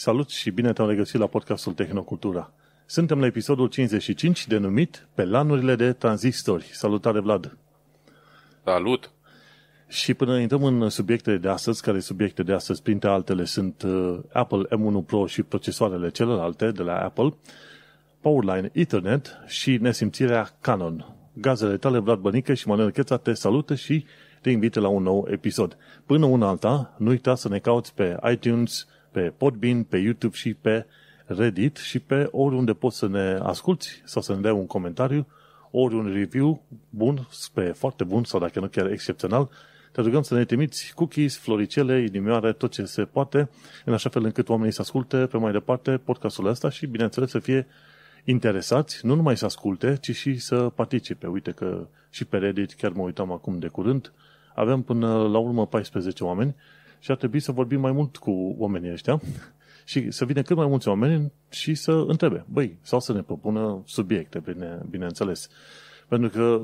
Salut și bine te-am regăsit la podcastul Tehnocultura. Suntem la episodul 55, denumit Pe lanurile de tranzistori. Salutare, Vlad! Salut! Și până intrăm în subiectele de astăzi, care subiecte de astăzi, printre altele, sunt uh, Apple M1 Pro și procesoarele celelalte de la Apple, Powerline Ethernet și nesimțirea Canon. Gazele tale, Vlad Bănică și Manuel Cheța te salută și te invită la un nou episod. Până una alta, nu uita să ne cauți pe iTunes, pe Podbean, pe YouTube și pe Reddit și pe oriunde poți să ne asculti sau să ne dai un comentariu, ori un review bun, spre foarte bun sau dacă nu chiar excepțional, te rugăm să ne trimiți cookies, floricele, inimioare, tot ce se poate, în așa fel încât oamenii să asculte pe mai departe podcastul ăsta și, bineînțeles, să fie interesați, nu numai să asculte, ci și să participe. Uite că și pe Reddit, chiar mă uitam acum de curând, avem până la urmă 14 oameni și ar trebui să vorbim mai mult cu oamenii ăștia și să vină cât mai mulți oameni și să întrebe, băi, sau să ne propună subiecte, bine, bineînțeles. Pentru că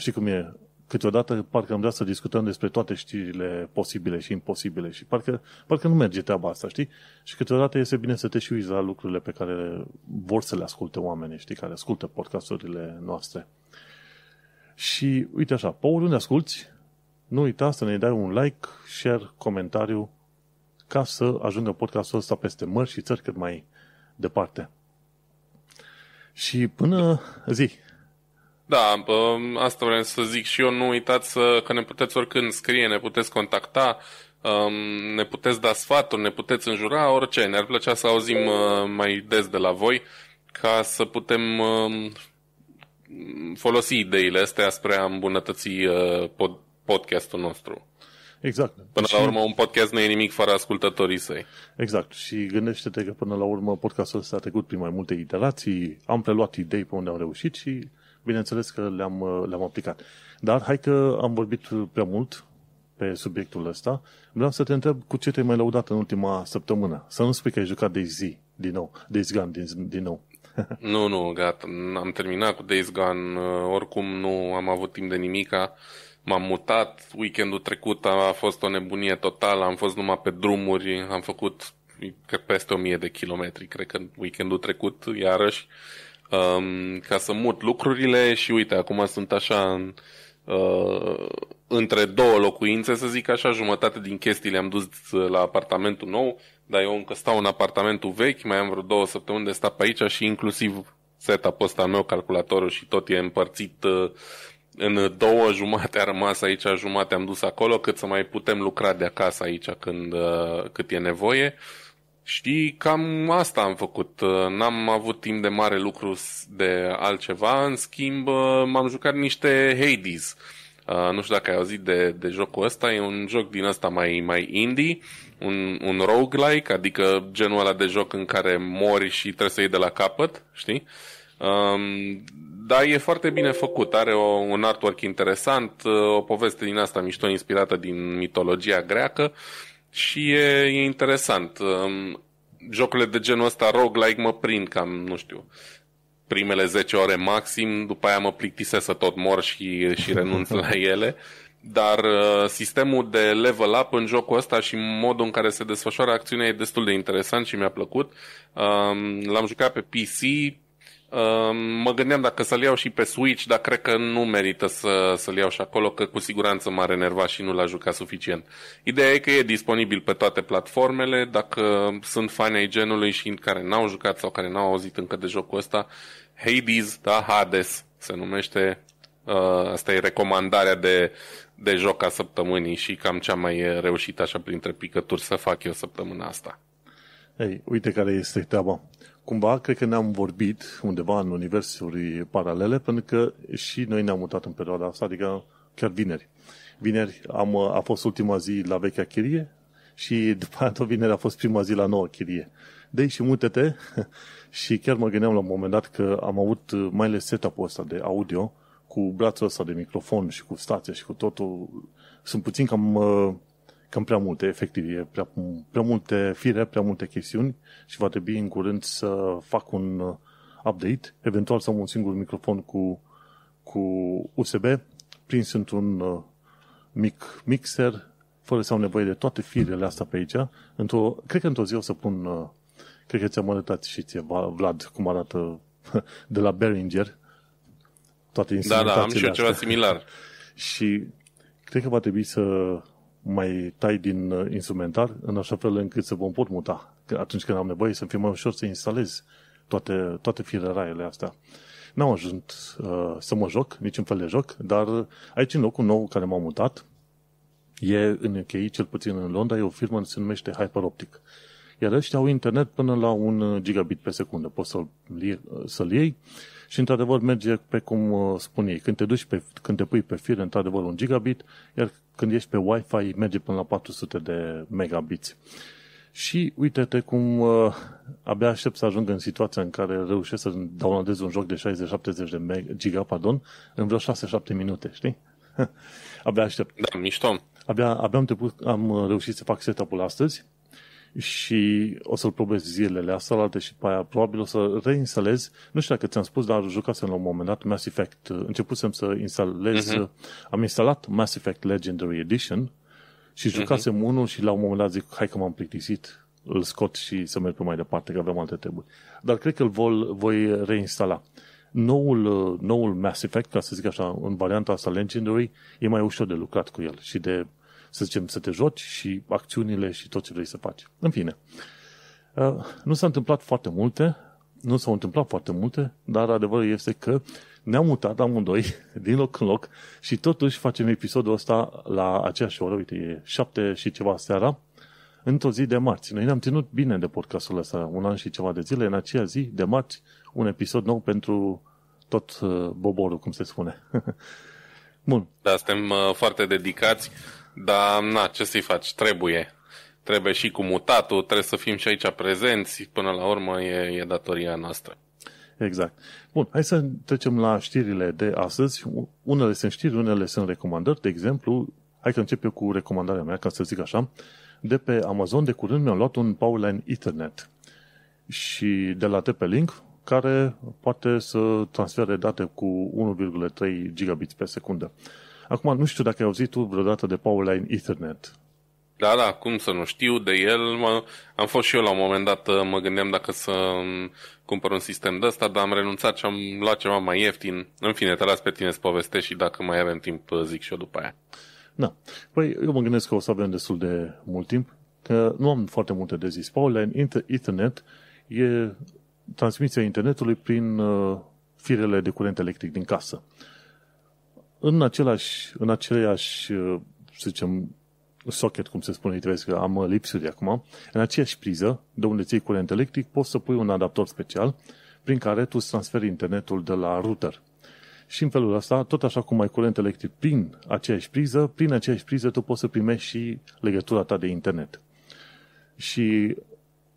știi cum e, câteodată parcă am vrea să discutăm despre toate știrile posibile și imposibile și parcă, parcă nu merge treaba asta, știi? Și câteodată este bine să te și uiți la lucrurile pe care vor să le asculte oamenii, știi, care ascultă podcasturile noastre. Și uite așa, pe oriunde asculti, nu uita să ne dai un like, share, comentariu ca să ajungă podcastul ăsta peste mări și țări cât mai departe. Și până zi! Da, um, asta vreau să zic și eu. Nu uitați că ne puteți oricând scrie, ne puteți contacta, um, ne puteți da sfaturi, ne puteți înjura, orice. Ne-ar plăcea să auzim uh, mai des de la voi ca să putem um, folosi ideile astea spre a îmbunătăți uh, podcastul nostru. Exact. Până și... la urmă, un podcast nu e nimic fără ascultătorii săi. Exact. Și gândește-te că până la urmă podcastul s a trecut prin mai multe iterații, am preluat idei pe unde am reușit și bineînțeles că le-am, le-am aplicat. Dar hai că am vorbit prea mult pe subiectul ăsta. Vreau să te întreb cu ce te-ai mai laudat în ultima săptămână. Să nu spui că ai jucat zi din nou, Days Gone din, din nou. nu, nu, gata, am terminat cu Days Gone, oricum nu am avut timp de nimica m-am mutat, weekendul trecut a fost o nebunie totală, am fost numai pe drumuri, am făcut cred, peste 1000 de kilometri, cred că weekendul trecut, iarăși, um, ca să mut lucrurile și uite, acum sunt așa în, uh, între două locuințe, să zic așa, jumătate din chestii le-am dus uh, la apartamentul nou, dar eu încă stau în apartamentul vechi, mai am vreo două săptămâni de stat pe aici și inclusiv setup-ul ăsta meu, calculatorul și tot e împărțit uh, în două jumate a rămas aici, jumate am dus acolo, cât să mai putem lucra de acasă aici când, uh, cât e nevoie. Și cam asta am făcut. Uh, n-am avut timp de mare lucru de altceva. În schimb, uh, m-am jucat niște Hades. nu știu dacă ai auzit de, de jocul ăsta, e un joc din ăsta mai, mai indie, un, un roguelike, adică genul ăla de joc în care mori și trebuie să iei de la capăt, știi? Um, dar e foarte bine făcut, are o, un artwork interesant, o poveste din asta mișto inspirată din mitologia greacă și e, e interesant. Um, jocurile de genul ăsta roguelike mă prind cam, nu știu, primele 10 ore maxim, după aia mă plictise să tot mor și, și renunț la ele. Dar uh, sistemul de level up în jocul ăsta și modul în care se desfășoară acțiunea e destul de interesant și mi-a plăcut. l-am jucat pe PC, Ehm, mă gândeam dacă să-l iau și pe Switch, dar cred că nu merită să, să-l iau și acolo, că cu siguranță m-a renervat și nu l-a jucat suficient. Ideea e că e disponibil pe toate platformele, dacă sunt fani ai genului și care n-au jucat sau care n-au auzit încă de jocul ăsta, Hades, da, Hades se numește, uh, asta e recomandarea de, de joc a săptămânii și cam cea mai reușită, așa printre picături să fac eu săptămâna asta. Ei, uite care este treaba cumva, cred că ne-am vorbit undeva în universuri paralele, pentru că și noi ne-am mutat în perioada asta, adică chiar vineri. Vineri am, a fost ultima zi la vechea chirie și după aceea vineri a fost prima zi la noua chirie. Dei și mută-te și chiar mă gândeam la un moment dat că am avut mai ales setup-ul ăsta de audio cu brațul ăsta de microfon și cu stația și cu totul. Sunt puțin cam uh, cam prea multe, efectiv, e prea, prea multe fire, prea multe chestiuni și va trebui în curând să fac un uh, update, eventual să am un singur microfon cu, cu USB prins într-un uh, mic mixer, fără să am nevoie de toate firele astea pe aici. Într-o, cred că într-o zi o să pun, uh, cred că ți-am arătat și ție, Vlad, cum arată de la Behringer, toate Da, da, am și eu ceva similar. și cred că va trebui să mai tai din uh, instrumentar în așa fel încât să vom pot muta. Că atunci când am nevoie să fie mai ușor să instalez toate, toate fireraiele astea. N-am ajuns uh, să mă joc, niciun fel de joc, dar aici în locul nou care m-am mutat, e în UK, cel puțin în Londra, e o firmă se numește Hyperoptic. Iar ăștia au internet până la un uh, gigabit pe secundă. Poți să-l, uh, să-l iei și într-adevăr merge pe cum uh, spun ei. Când te duci pe, când te pui pe fir, într-adevăr un gigabit, iar când ești pe Wi-Fi merge până la 400 de megabits. Și uite-te cum uh, abia aștept să ajung în situația în care reușesc să downloadez un joc de 60-70 de giga, pardon, în vreo 6-7 minute, știi? abia aștept. Da, mișto. Abia, abia am, trebuit, am uh, reușit să fac setup-ul astăzi și o să-l probez zilele astea alte și pe aia probabil o să reinstalez, nu știu dacă ți-am spus, dar jucasem la un moment dat Mass Effect, începusem să instalez, uh-huh. Mhm. am instalat Mass Effect Legendary Edition și mhm. jucasem uh-huh. unul și la un moment dat zic, hai că m-am plictisit, îl scot și să merg pe mai departe, că avem alte treburi. Dar cred că îl vol, voi reinstala. Noul, noul Mass Effect, ca să zic așa, în varianta asta Legendary, e mai ușor de lucrat cu el și de să zicem, să te joci și acțiunile și tot ce vrei să faci. În fine, uh, nu s-a întâmplat foarte multe, nu s-au întâmplat foarte multe, dar adevărul este că ne-am mutat amândoi din loc în loc și totuși facem episodul ăsta la aceeași oră, uite, e șapte și ceva seara, într-o zi de marți. Noi ne-am ținut bine de podcastul ăsta, un an și ceva de zile, în aceea zi de marți, un episod nou pentru tot uh, boborul, cum se spune. Bun. Da, suntem uh, foarte dedicați. Dar, na, ce să-i faci? Trebuie. Trebuie și cu mutatul, trebuie să fim și aici prezenți. Până la urmă e, e datoria noastră. Exact. Bun, hai să trecem la știrile de astăzi. Unele sunt știri, unele sunt recomandări. De exemplu, hai să încep eu cu recomandarea mea, ca să zic așa. De pe Amazon, de curând, mi-am luat un Powerline Ethernet și de la TP-Link, care poate să transfere date cu 1,3 gigabits pe secundă. Acum, nu știu dacă ai auzit tu vreodată de Powerline Ethernet. Da, da, cum să nu știu de el. Mă, am fost și eu la un moment dat, uh, mă gândeam dacă să um, cumpăr un sistem de ăsta, dar am renunțat și am luat ceva mai ieftin. În fine, te las pe tine să povestești și dacă mai avem timp, uh, zic și eu după aia. Da. Păi, eu mă gândesc că o să avem destul de mult timp, că nu am foarte multe de zis. Powerline Ethernet e transmisia internetului prin uh, firele de curent electric din casă în același, în aceleași, să zicem, socket, cum se spune, trebuie că am lipsuri acum, în aceeași priză, de unde ții curent electric, poți să pui un adaptor special prin care tu îți transferi internetul de la router. Și în felul ăsta, tot așa cum ai curent electric prin aceeași priză, prin aceeași priză tu poți să primești și legătura ta de internet. Și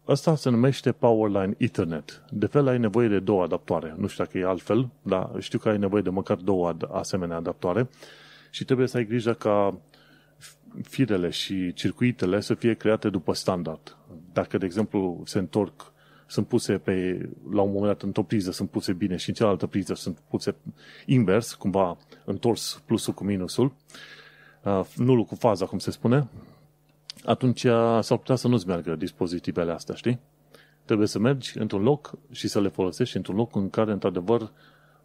Asta se numește Powerline Ethernet. De fel ai nevoie de două adaptoare. Nu știu dacă e altfel, dar știu că ai nevoie de măcar două asemenea adaptoare și trebuie să ai grijă ca firele și circuitele să fie create după standard. Dacă, de exemplu, se întorc, sunt puse pe, la un moment dat într-o priză sunt puse bine și în cealaltă priză sunt puse invers, cumva întors plusul cu minusul, uh, nulul cu faza, cum se spune, atunci uh, s-ar putea să nu-ți meargă dispozitivele astea, știi? Trebuie să mergi într-un loc și să le folosești într-un loc în care, într-adevăr,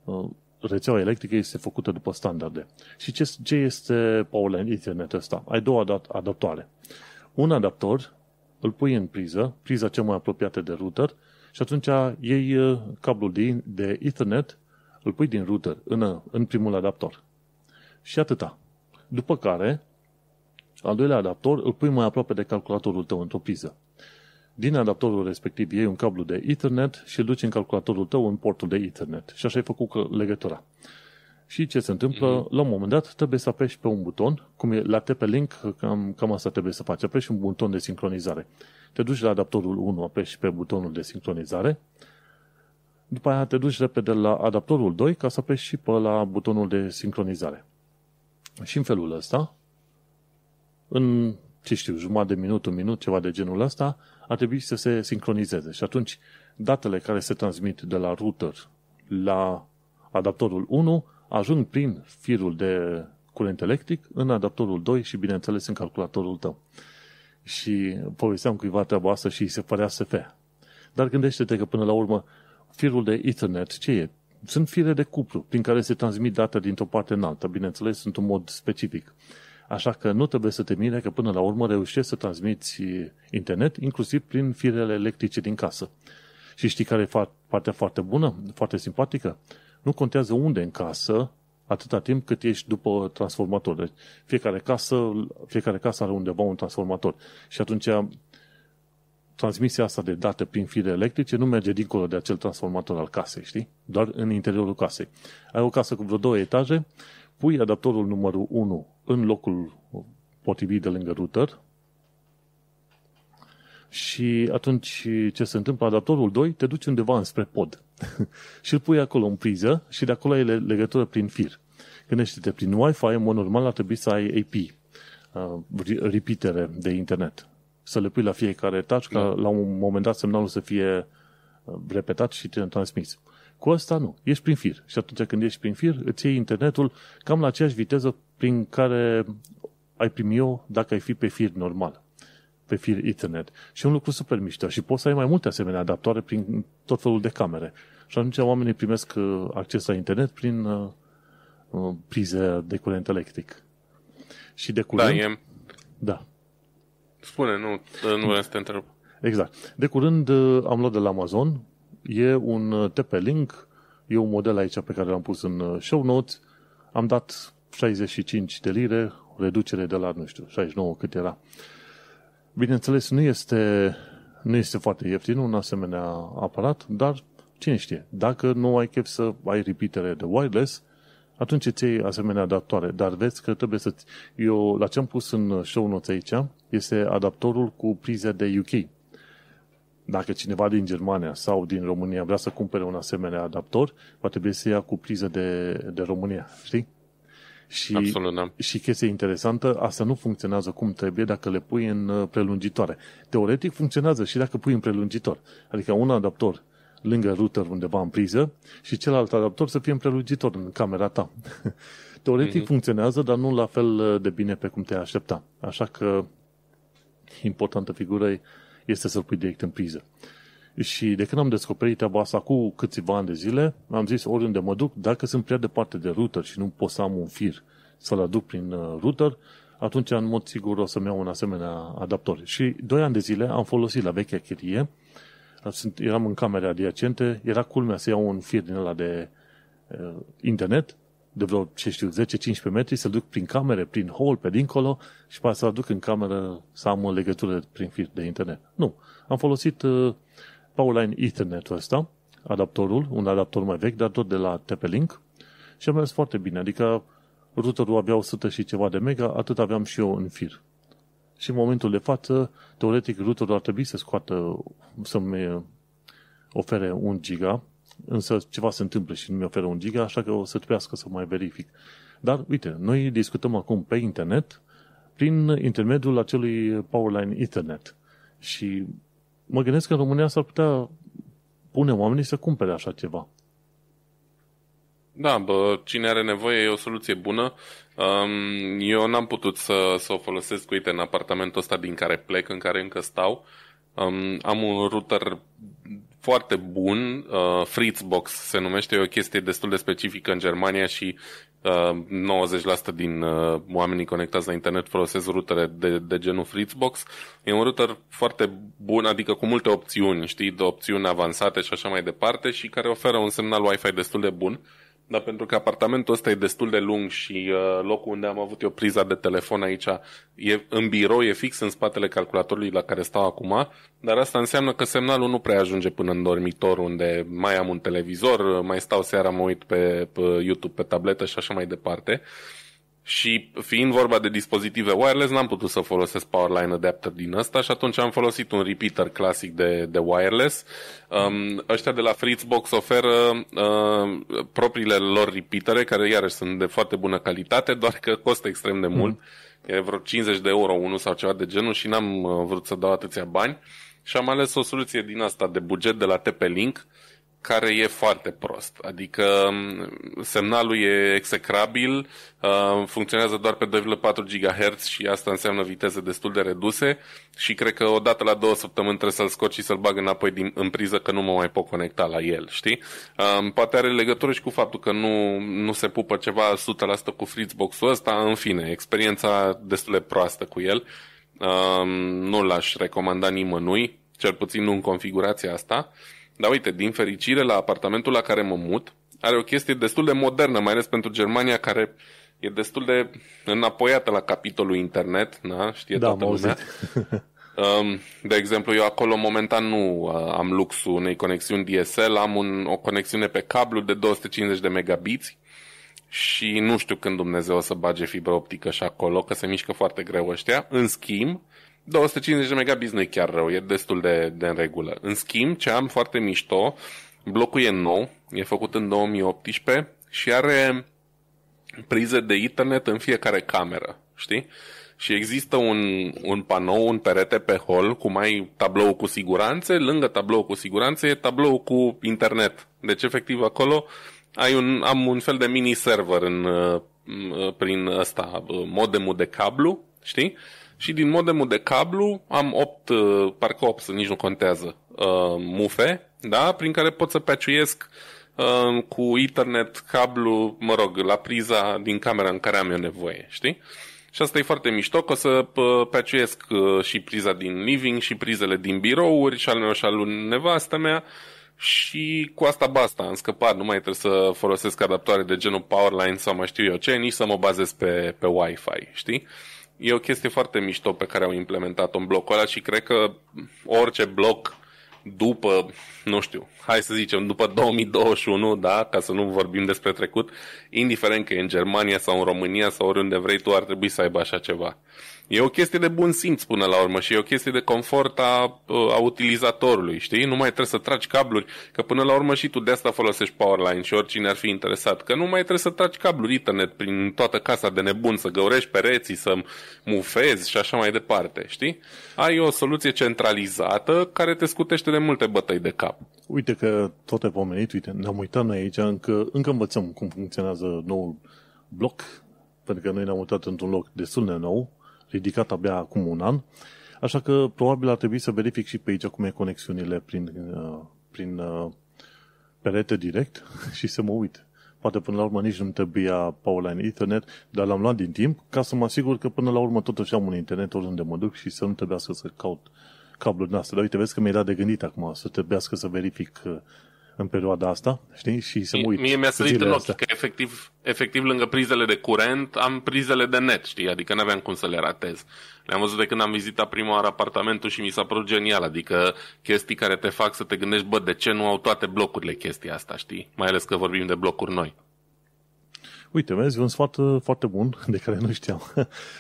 uh, rețeaua electrică este făcută după standarde. Și ce, ce este power în Ethernet ăsta? Ai două adaptoare. Un adaptor îl pui în priză, priza cea mai apropiată de router, și atunci iei uh, cablul de, de Ethernet, îl pui din router în, în primul adaptor. Și atâta. După care, al doilea adaptor îl pui mai aproape de calculatorul tău într-o piză. Din adaptorul respectiv iei un cablu de Ethernet și îl duci în calculatorul tău în portul de Ethernet. Și așa ai făcut legătura. Și ce se întâmplă? Mm-hmm. La un moment dat trebuie să apeși pe un buton, cum e la TP-Link, cam, cam asta trebuie să faci, apeși un buton de sincronizare. Te duci la adaptorul 1, apeși pe butonul de sincronizare, după aia te duci repede la adaptorul 2 ca să apeși și pe la butonul de sincronizare. Și în felul ăsta, în, ce știu, jumătate de minut, un minut, ceva de genul ăsta, ar trebui să se sincronizeze. Și atunci, datele care se transmit de la router la adaptorul 1 ajung prin firul de curent electric în adaptorul 2 și, bineînțeles, în calculatorul tău. Și povesteam cuiva treaba asta și se părea SF. Dar gândește-te că, până la urmă, firul de Ethernet, ce e? Sunt fire de cupru prin care se transmit date dintr-o parte în alta, bineînțeles, într-un mod specific. Așa că nu trebuie să te mire că până la urmă reușești să transmiți internet, inclusiv prin firele electrice din casă. Și știi care e partea foarte bună, foarte simpatică? Nu contează unde în casă, atâta timp cât ești după transformator. Deci fiecare casă, fiecare casă are undeva un transformator. Și atunci transmisia asta de date prin fire electrice nu merge dincolo de acel transformator al casei, știi? Doar în interiorul casei. Ai o casă cu vreo două etaje, pui adaptorul numărul 1 în locul potrivit de lângă router și atunci ce se întâmplă? Adaptorul 2 te duci undeva înspre pod și îl pui acolo în priză și de acolo ai legătură prin fir. Gândește-te, prin Wi-Fi, în mod normal, ar trebui să ai AP, uh, repetere de internet. Să le pui la fiecare etaj, ca da. la un moment dat semnalul să fie uh, repetat și transmis. Uh, cu asta nu, ești prin fir. Și atunci când ești prin fir, îți iei internetul cam la aceeași viteză prin care ai primi eu dacă ai fi pe fir normal pe fir internet. Și un lucru super mișto. Și poți să ai mai multe asemenea adaptoare prin tot felul de camere. Și atunci oamenii primesc uh, acces la internet prin uh, uh, prize de curent electric. Și de da, curând... Da, e... da. Spune, nu, nu vreau să te întreb. Exact. De curând am luat de la Amazon E un uh, TP-Link, e un model aici pe care l-am pus în uh, show notes. Am dat 65 de lire, reducere de la, nu știu, 69 cât era. Bineînțeles, nu este, nu este foarte ieftin un asemenea aparat, dar cine știe, dacă nu ai chef să ai repetere de wireless, atunci îți iei asemenea adaptoare. Dar vezi că trebuie să Eu, la ce am pus în uh, show notes aici, este adaptorul cu prize de UK. Dacă cineva din Germania sau din România vrea să cumpere un asemenea adaptor, va trebui să ia cu priză de, de România, știi? Și, Absolut, da. și chestia interesantă, asta nu funcționează cum trebuie dacă le pui în uh, prelungitoare. Teoretic funcționează și dacă pui în prelungitor. Adică un adaptor lângă router undeva în priză și celălalt adaptor să fie în prelungitor în camera ta. Teoretic mm-hmm. funcționează, dar nu la fel uh, de bine pe cum te-ai aștepta. Așa că importantă figură e este să-l pui direct în priză. Și de când am descoperit treaba asta cu câțiva ani de zile, am zis oriunde mă duc, dacă sunt prea departe de router și nu pot să am un fir să-l aduc prin uh, router, atunci în mod sigur o să-mi iau un asemenea adaptor. Și doi ani de zile am folosit la vechea chirie, eram în camere adiacente, era culmea să iau un fir din ăla de uh, internet de vreo, ce știu, 10-15 metri, să-l duc prin camere, prin hall, pe dincolo și pe să-l duc în cameră să am o legătură prin fir de internet. Nu. Am folosit uh, Powerline Ethernet-ul ăsta, adaptorul, un adaptor mai vechi, dar tot de la TP-Link și a mers foarte bine. Adică routerul avea 100 și ceva de mega, atât aveam și eu în fir. Și în momentul de față, teoretic, routerul ar trebui să scoată, să-mi uh, ofere un giga însă ceva se întâmplă și nu mi oferă un giga, așa că o să trebuiască să mai verific. Dar, uite, noi discutăm acum pe internet prin intermediul acelui Powerline Ethernet. Și mă gândesc că în România s-ar putea pune oamenii să cumpere așa ceva. Da, bă, cine are nevoie e o soluție bună. Um, eu n-am putut să, să o folosesc, uite, în apartamentul ăsta din care plec, în care încă stau. Um, am un router foarte bun, uh, Fritzbox se numește, e o chestie destul de specifică în Germania și uh, 90% din uh, oamenii conectați la internet folosesc rutere de, de genul Fritzbox. E un router foarte bun, adică cu multe opțiuni, știi, de opțiuni avansate și așa mai departe și care oferă un semnal Wi-Fi destul de bun. Uh, da, pentru că apartamentul ăsta e destul de lung și uh, locul unde am avut eu priza de telefon aici e în birou, e fix în spatele calculatorului la care stau acum, dar asta înseamnă că semnalul nu prea ajunge până în dormitor unde mai am un televizor, mai stau seara, mă uit pe, pe YouTube, pe tabletă și așa mai departe. Uh, și fiind vorba de dispozitive wireless, n-am putut să folosesc powerline adapter din ăsta și atunci am folosit un repeater clasic de, de wireless. Um, ăștia de la Fritzbox oferă uh, propriile lor repeatere, care iarăși sunt de foarte bună calitate, doar că costă extrem de mult. Mm. E vreo 50 de euro unul sau ceva de genul și n-am uh, vrut să dau atâția bani. Și am ales o soluție din asta de buget de la TP-Link, uh, care e foarte prost. Adică um, semnalul e execrabil, uh, funcționează doar pe 2,4 GHz și asta înseamnă viteze destul de reduse și cred că odată la două săptămâni trebuie să-l scot și să-l bag înapoi din, în priză că nu mă mai pot conecta la el, știi? Um, poate are legătură și cu faptul că nu, nu se pupă ceva 100% cu Fritzbox-ul ăsta, în fine, experiența destul de proastă cu el. Um, nu l-aș recomanda nimănui, cel puțin nu în configurația asta. Dar uite, din fericire, la apartamentul la care mă mut, are o chestie destul de modernă, mai ales pentru Germania, care e destul de înapoiată la capitolul internet, na? știe da, toată lumea. Um, de exemplu, eu acolo momentan nu uh, am luxul unei conexiuni DSL, am un, o conexiune pe cablu de 250 de megabiți și nu știu când Dumnezeu o să bage fibră optică și acolo, că se mișcă foarte greu ăștia. În schimb, 250 de megabits nu e chiar rău, e destul de, de în regulă. În schimb, ce am foarte mișto, blocul e nou, e făcut în 2018 și are prize de internet în fiecare cameră, știi? Și există un, un panou, un perete pe hol cu mai tablou cu siguranțe, lângă tablou cu siguranțe e tablou cu internet. Deci, efectiv, acolo ai un, am un fel de mini server în, prin ăsta, modemul de cablu, știi? și din modemul de cablu am 8, uh, parcă 8, nici nu contează, uh, mufe, da? prin care pot să peciuiesc uh, cu internet cablu, mă rog, la priza din camera în care am eu nevoie, știi? Și asta e foarte mișto, că o să uh, peciuiesc uh, și priza din living și prizele din birouri și al meu și al lui nevastă mea și cu asta basta, am scăpat, nu mai trebuie să folosesc adaptoare de genul Powerline sau mai știu eu ce, nici să mă bazez pe, pe Wi-Fi, știi? e o chestie foarte mișto pe care au implementat-o în blocul ăla și cred că orice bloc după, nu știu, hai să zicem, după 2021, da, ca să nu vorbim despre trecut, indiferent că e în Germania sau în România sau oriunde vrei, tu ar trebui să aibă așa ceva. Uh, E o chestie de bun simț până la urmă și e o chestie de confort a, ă, a utilizatorului, știi? Nu mai trebuie să tragi cabluri, că până la urmă și tu de asta folosești Powerline și oricine ar fi interesat, că nu mai trebuie să tragi cabluri internet prin toată casa de nebun, să găurești pereții, să mufezi și așa mai departe, știi? Ai o soluție centralizată care te scutește de multe bătăi de cap. Uite că tot e pomenit, uite, ne-am uitat noi aici, încă, încă învățăm cum funcționează noul bloc, pentru că noi ne-am mutat într-un loc destul de nou, ridicat abia acum un an, așa că probabil ar trebui să verific și pe aici cum e conexiunile prin, uh, prin uh, perete direct și să mă uit. Poate până la urmă nici nu-mi trebuia Powerline Ethernet, dar l-am luat din timp ca să mă asigur că până la urmă totuși am un internet oriunde mă duc și să nu trebuiască să caut cabluri noastre. Dar uite, vezi că mi-ai dat de gândit acum, să trebuiască să verific uh, în perioada asta, știi? Și să mă uit. Mie mi-a sărit în ochi că efectiv, efectiv lângă prizele de curent am prizele de net, știi? Adică nu aveam cum să le ratez. Le-am văzut de când am vizitat prima oară apartamentul și mi s-a părut genial, adică chestii care te fac să te gândești, bă, de ce nu au toate blocurile chestia asta, știi? Mai ales că vorbim de blocuri noi. Uite, vezi, un sfat uh, foarte bun, de care nu știam.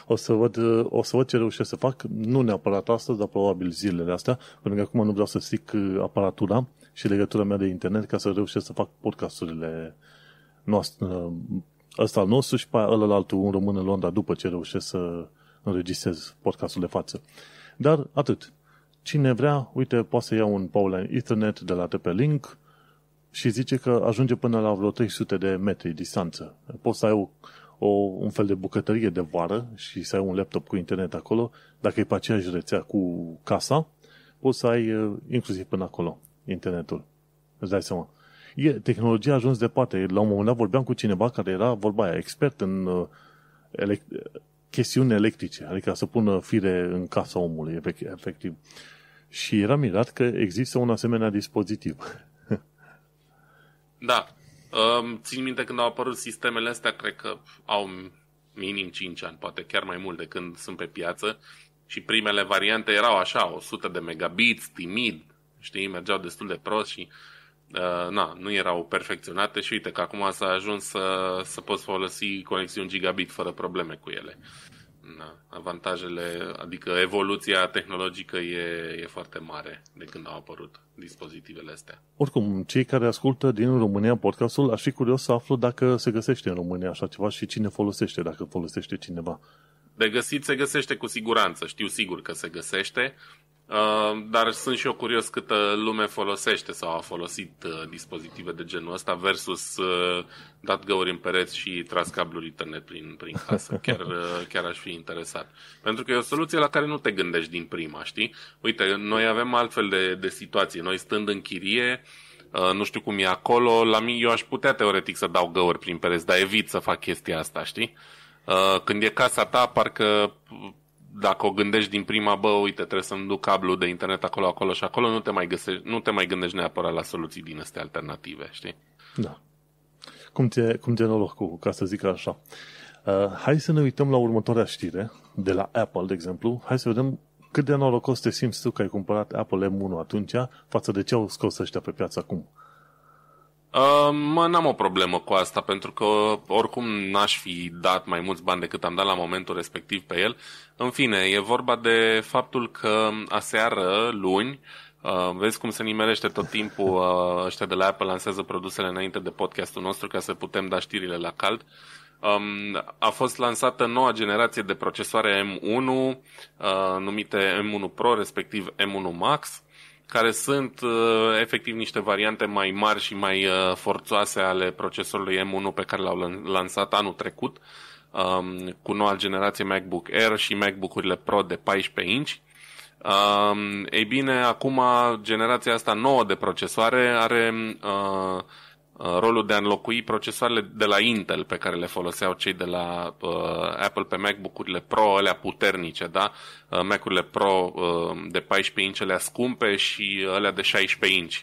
O să văd, uh, o să văd ce reușesc să fac, nu neapărat astăzi, dar probabil zilele astea, pentru că acum nu vreau să stric uh, aparatura și legătura mea de internet ca să reușesc să fac podcasturile noastre, uh, ăsta al nostru și pe aia altul un român în Londra după ce reușesc să înregistrez podcastul de față. Dar atât. Cine vrea, uite, poate să ia un Pauline Ethernet de la TP-Link și zice că ajunge până la vreo 300 de metri distanță. Poți să ai o, o, un fel de bucătărie de vară și să ai un laptop cu internet acolo. Dacă e pe aceeași rețea cu casa, poți să ai uh, inclusiv până acolo internetul. Îți dai seama. E, tehnologia a ajuns departe. La un moment dat vorbeam cu cineva care era, vorba aia, expert în uh, elec- chestiuni electrice, adică să pună fire în casa omului, efectiv. Și era mirat că există un asemenea dispozitiv. da. Um, țin minte când au apărut sistemele astea, cred că au minim 5 ani, poate chiar mai mult de când sunt pe piață. Și primele variante erau așa, 100 de megabits, timid, știi, mergeau destul de prost și uh, na, nu erau perfecționate și uite că acum s-a ajuns să, să poți folosi conexiuni gigabit fără probleme cu ele. Na, avantajele, adică evoluția tehnologică e, e foarte mare de când au apărut dispozitivele astea. Oricum, cei care ascultă din România podcastul, aș fi curios să aflu dacă se găsește în România așa ceva și cine folosește, dacă folosește cineva. De găsit se găsește cu siguranță, știu sigur că se găsește, uh, dar sunt și eu curios câtă lume folosește sau a folosit uh, dispozitive de genul ăsta versus uh, dat găuri în pereți și tras cabluri internet prin, prin casă. Chiar, chiar aș fi interesat. Pentru că e o soluție la care nu te gândești din prima, știi? Uite, noi avem altfel de, de situații. Noi stând în chirie, nu știu cum e acolo, la mine eu aș putea teoretic să dau găuri prin pereți, dar evit să fac chestia asta, știi? Uh, când e casa ta, parcă uh, dacă o gândești din prima, bă, uite, trebuie să-mi duc cablu de internet acolo, acolo și acolo, nu te mai, găsești, nu te mai gândești neapărat la soluții din astea alternative, știi? Da. Cum te, cum te cu, ca să zic așa. Uh, hai să ne uităm la următoarea știre, de la Apple, de exemplu. Hai să vedem cât de norocos te simți tu că ai cumpărat Apple M1 atunci față de ce au scos ăștia pe piață acum. Uh, mă, n-am o problemă cu asta, pentru că oricum n-aș fi dat mai mulți bani decât am dat la momentul respectiv pe el. În fine, e vorba de faptul că aseară, luni, Uh, vezi cum se nimerește tot timpul uh, ăștia de la Apple lansează produsele înainte de podcastul nostru ca să putem da știrile la cald. Um, a fost lansată noua generație de procesoare M1 uh, numite M1 Pro respectiv M1 Max care sunt uh, efectiv niște variante mai mari și mai uh, forțoase ale procesorului M1 pe care l-au lansat anul trecut um, cu noua generație MacBook Air și MacBook-urile Pro de 14 inci. Um, ei bine, acum generația asta nouă de procesoare are uh, Uh, rolul de a înlocui procesoarele de la Intel pe care le foloseau cei de la uh, Apple pe MacBook-urile Pro, alea puternice, da? Uh, Mac-urile Pro uh, de 14 inch, alea scumpe și alea de 16 inch.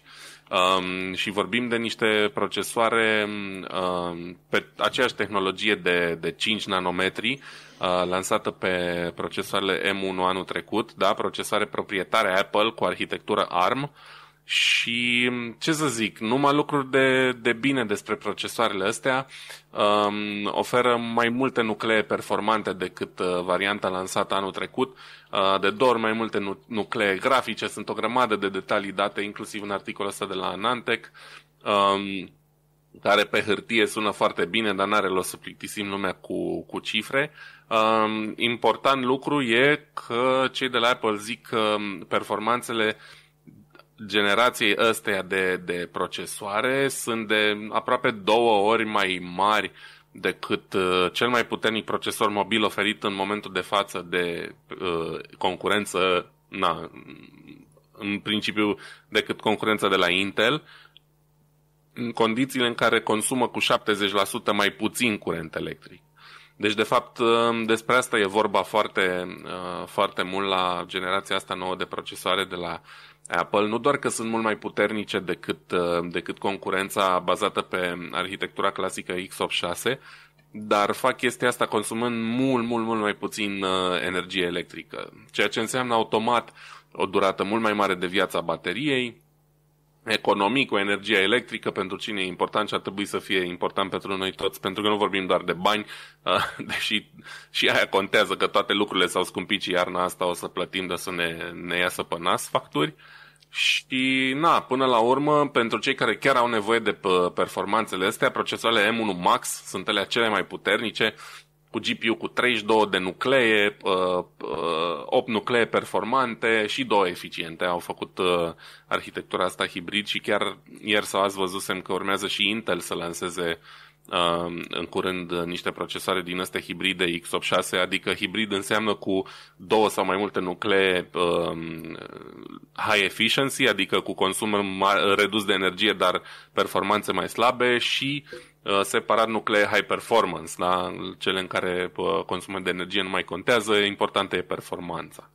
Um, și vorbim de niște procesoare um, uh, pe aceeași tehnologie de, de 5 nanometri uh, lansată pe procesoarele M1 anul trecut, da? procesoare proprietare Apple cu arhitectură ARM uh, și mm, ce să zic, numai lucruri de, de bine despre procesoarele astea um, oferă mai multe nuclee performante decât uh, varianta lansată anul trecut, uh, de două ori mai multe nu, nuclee grafice, sunt o grămadă de detalii date, inclusiv în articolul ăsta de la Anantec, um, mm, care pe hârtie sună foarte bine, dar n-are rost să plictisim lumea cu, cu cifre. Um, important lucru e că cei de la Apple zic că performanțele uh, generației ăsteia de, de procesoare sunt de aproape două ori mai mari decât uh, cel mai puternic procesor mobil oferit în momentul de față de uh, concurență, na, în principiu decât concurența de la Intel, în condițiile în care consumă cu 70% mai puțin curent electric. Deci, de fapt, uh, despre asta e vorba foarte, uh, foarte mult la generația asta nouă de procesoare de la Apple, nu doar că sunt mult mai puternice decât, uh, decât concurența bazată pe arhitectura clasică x86, dar fac chestia asta consumând mult, mult, mult mai puțin uh, energie electrică, ceea ce înseamnă automat o durată mult mai mare de viață a bateriei, economic, o energie electrică pentru cine e important și ar trebui să fie important pentru noi toți, pentru că nu vorbim doar de bani, uh, deși și aia contează că toate lucrurile s-au scumpit și iarna asta o să plătim de să ne, ne iasă pe nas facturi. Uh, și, na, până la urmă, pentru cei care chiar au nevoie de performanțele astea, procesoarele M1 Max sunt ele cele mai puternice, cu GPU cu 32 de nuclee, 8 nuclee performante și 2 eficiente. Au făcut ă, arhitectura asta hibrid și chiar ieri sau azi văzusem că urmează și Intel să lanseze Um, în curând uh, niște procesoare din astea hibride x86, adică hibrid înseamnă cu două sau mai multe nuclee um, high efficiency, adică cu consum redus de energie, dar performanțe mai slabe și uh, separat nuclee high performance, da? cele în care uh, consumul de energie nu mai contează, importantă e performanța.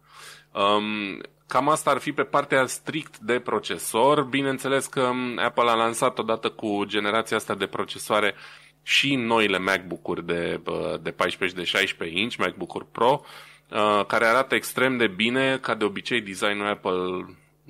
Um, Cam asta ar fi pe partea strict de procesor. Bineînțeles că um, Apple a lansat odată cu generația asta de procesoare și noile MacBook-uri de, de 14 de 16 inch, MacBook-uri Pro, uh, care arată extrem de bine, ca de obicei designul Apple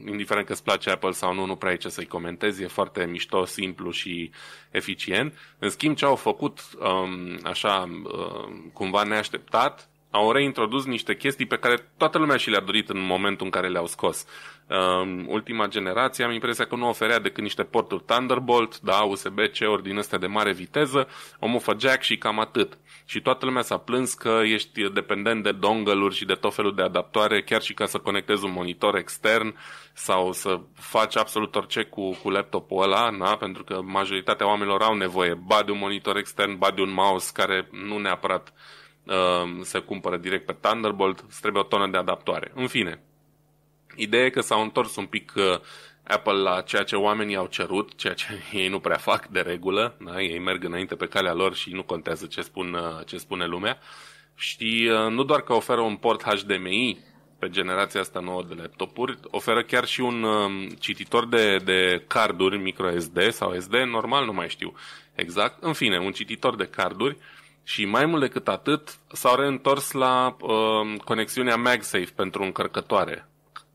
indiferent că îți place Apple sau nu, nu prea e ce să-i comentezi, e foarte mișto, simplu și eficient. În schimb, ce au făcut um, așa uh, cumva neașteptat au reintrodus niște chestii pe care toată lumea și le-a dorit în momentul în care le-au scos. Uh, ultima generație am impresia că nu oferea decât niște porturi Thunderbolt, da, USB-C, uri din astea de mare viteză, mufă jack și cam atât. Și toată lumea s-a plâns că ești dependent de dongle și de tot felul de adaptoare, chiar și ca să conectezi un monitor extern sau să faci absolut orice cu, cu laptopul ăla, na? pentru că majoritatea oamenilor au nevoie ba de un monitor extern, ba de un mouse care nu neapărat uh, Um, se cumpără direct pe Thunderbolt, îți trebuie o tonă de adaptoare. În fine, ideea e că s-au întors un pic uh, Apple la ceea ce oamenii au cerut, ceea ce ei nu prea fac de regulă, da? ei merg înainte pe calea lor și nu contează ce, spun, uh, ce spune lumea. Și uh, nu doar că oferă un port HDMI pe generația asta nouă de laptopuri, oferă chiar și un um, cititor de, de carduri microSD sau SD, normal nu mai știu exact, în fine, un cititor de carduri uh, și mai mult decât atât, s-au reîntors la uh, conexiunea MagSafe pentru încărcătoare,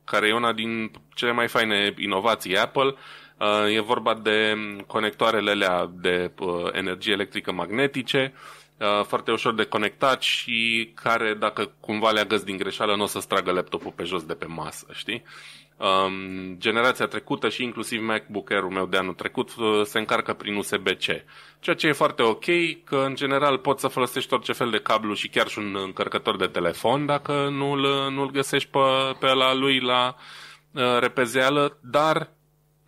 care e una din cele mai faine inovații Apple. Uh, e vorba de conectoarele alea de uh, energie electrică magnetice, uh, Uh, foarte ușor de conectat și care, dacă cumva le agăți din greșeală, nu o să-ți tragă laptopul pe jos de pe masă, știi? Um, generația trecută și inclusiv MacBook Air-ul meu de anul trecut uh, se încarcă prin USB-C. Ceea ce e foarte ok, că în general poți să folosești orice fel de cablu și chiar și un încărcător de telefon dacă nu-l, nu-l găsești pe, pe la lui la uh, repezeală, dar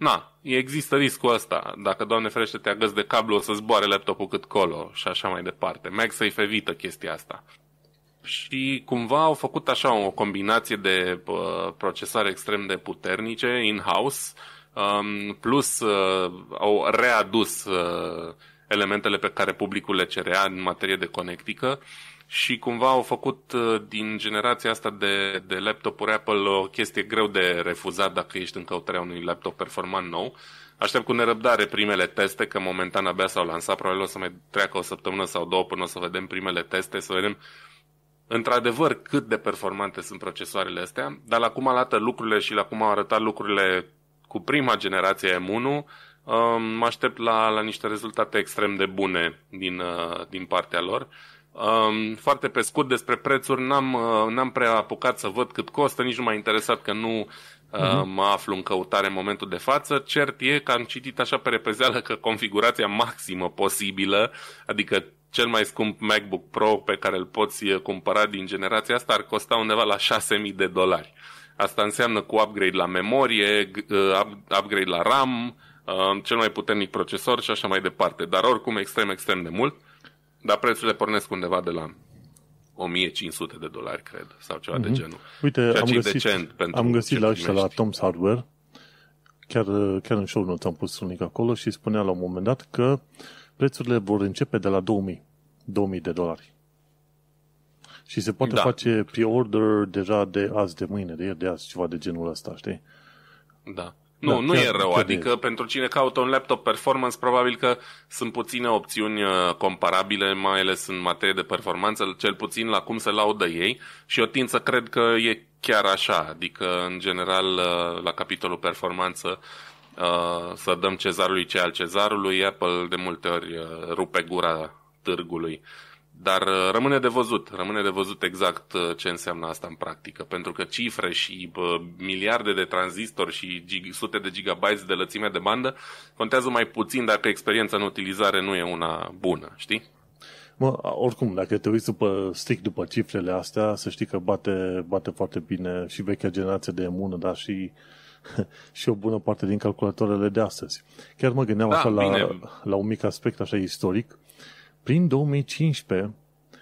na, există riscul ăsta. Dacă, Doamne ferește, te agăți de cablu, o să zboare laptopul cât colo și așa mai departe. să-i să-i fevită chestia asta. Și cumva au făcut așa o combinație de uh, procesare extrem de puternice, in-house, um, plus uh, au readus uh, elementele pe care publicul le cerea în materie de conectică. Uh, și cumva au făcut uh, din generația asta de, de laptopuri Apple o chestie greu de refuzat dacă ești în căutarea unui laptop performant nou. Aștept cu nerăbdare primele teste, că momentan abia s-au lansat, probabil o să mai treacă o săptămână sau două până o să vedem primele teste, să vedem într-adevăr cât de performante sunt procesoarele astea, dar la cum arată lucrurile și la cum au arătat lucrurile cu prima generație M1, um, mă aștept la, la niște rezultate extrem de bune din, uh, din partea lor. Um, foarte pe scurt despre prețuri, n-am, uh, n-am prea apucat să văd cât costă, nici nu m-a interesat că nu uh, uh mă aflu în căutare în momentul de față. Cert e că am citit așa pe repezeală că configurația maximă posibilă, adică cel mai scump MacBook Pro pe care îl poți uh, cumpăra din generația asta ar costa undeva la 6.000 de dolari. Asta înseamnă cu upgrade la memorie, uh, upgrade la RAM, cel mai puternic procesor și așa mai departe, dar oricum extrem, extrem de mult. Uh, dar prețurile pornesc undeva de la 1500 de dolari, cred, sau ceva mm-hmm. de mhm. genul. Uite, Ceea am găsit, decent pentru am găsit la ăștia la Tom's Hardware, chiar, chiar în show notes am pus un link acolo și spunea la un moment dat că prețurile vor începe de la 2000, 2000 de dolari. Și se poate da. face pre-order deja de azi, de mâine, de ieri, de azi, ceva de genul ăsta, știi? Da. Nu, da, nu chiar, e rău. Adică e. pentru cine caută un laptop performance, probabil că sunt puține opțiuni uh, comparabile, mai ales în materie de performanță, cel puțin la cum se laudă ei și eu tind să cred că e chiar așa. Adică, în general, uh, la capitolul performanță, uh, să dăm cezarului ce al cezarului, Apple de multe ori rupe gura târgului dar uh, rămâne de văzut, rămâne de văzut exact uh, ce înseamnă asta în practică, pentru că cifre și bă, uh, miliarde de tranzistori și gig, sute de gigabytes de lățime de bandă contează mai puțin dacă experiența în utilizare nu e una bună, știi? Mă, oricum, dacă te uiți după, strict după cifrele astea, să știi că bate, bate foarte bine și vechea generație de m dar și, și o bună parte din calculatoarele de astăzi. Chiar mă gândeam da, așa la, la un mic aspect așa istoric. Uh, prin 2015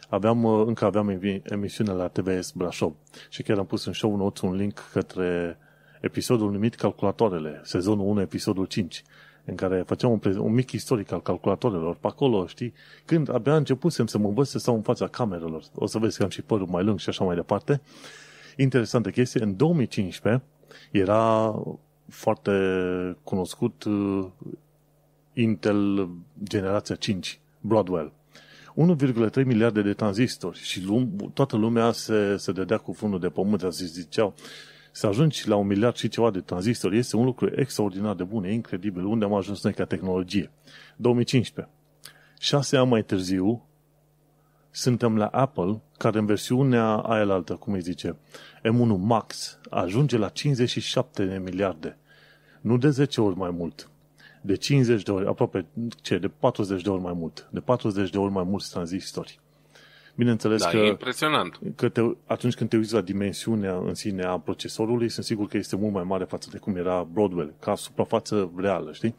aveam, uh, încă aveam emisiune la TVS Brașov și chiar am pus în show notes un link către episodul numit Calculatoarele, sezonul 1, episodul 5, în care făceam un, un mic istoric al calculatoarelor pe acolo, știi, când abia începusem să mă învăț să stau în fața camerelor, o să vezi că am și părul mai lung și așa mai departe. Interesantă chestie, în 2015 era foarte cunoscut uh, Intel generația 5, Broadwell. 1,3 miliarde de tranzistori și lum- toată lumea se, se dădea cu fundul de pământ, se ziceau să ajungi la un miliard și ceva de tranzistori este un lucru extraordinar de bun, e incredibil unde am ajuns noi ca tehnologie. 2015. Șase ani mai târziu, suntem la Apple, care în versiunea aia la altă, cum îi zice, M1 Max, ajunge la 57 de miliarde. Nu de 10 ori mai mult de 50 de ori, aproape ce, de 40 de ori mai mult. De 40 de ori mai mulți tranzistori. Bineînțeles da, că, e impresionant. că te, atunci când te uiți la dimensiunea în sine a procesorului, sunt sigur că este mult mai mare față de cum era Broadwell, ca suprafață reală, știi?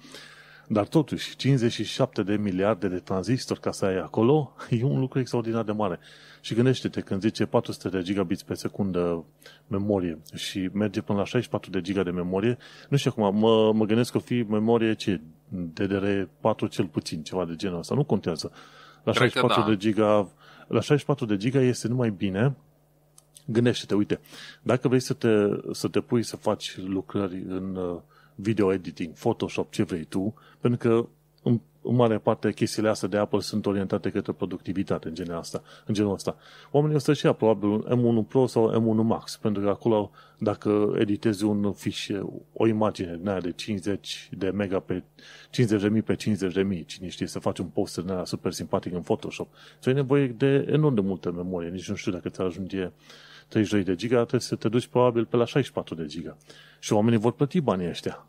Dar totuși, 57 de miliarde de tranzistori ca să ai acolo, e un lucru extraordinar de mare. Și gândește-te, când zice 400 de gigabits pe secundă memorie și merge până la 64 de giga de memorie, nu știu acum, mă, mă gândesc că fi memorie ce? DDR4 cel puțin, ceva de genul ăsta, nu contează. La 64 da. de giga la 64 de giga este numai bine Gândește-te, uite, dacă vrei să te, să te pui să faci lucrări în video editing, Photoshop, ce vrei tu, pentru că în, în mare parte chestiile astea de Apple sunt orientate către productivitate în genul asta. În genul asta. Oamenii o să-și ia probabil un M1 Pro sau M1 Max, pentru că acolo dacă editezi un fiș, o imagine din aia de 50 de mega pe 50.000 pe 50.000, cine știe să faci un poster din aia super simpatic în Photoshop, să deci ai nevoie de enorm de multă memorie, nici nu știu dacă ți ajunge 32 de giga, trebuie să te duci probabil pe la 64 de giga. Și oamenii vor plăti banii ăștia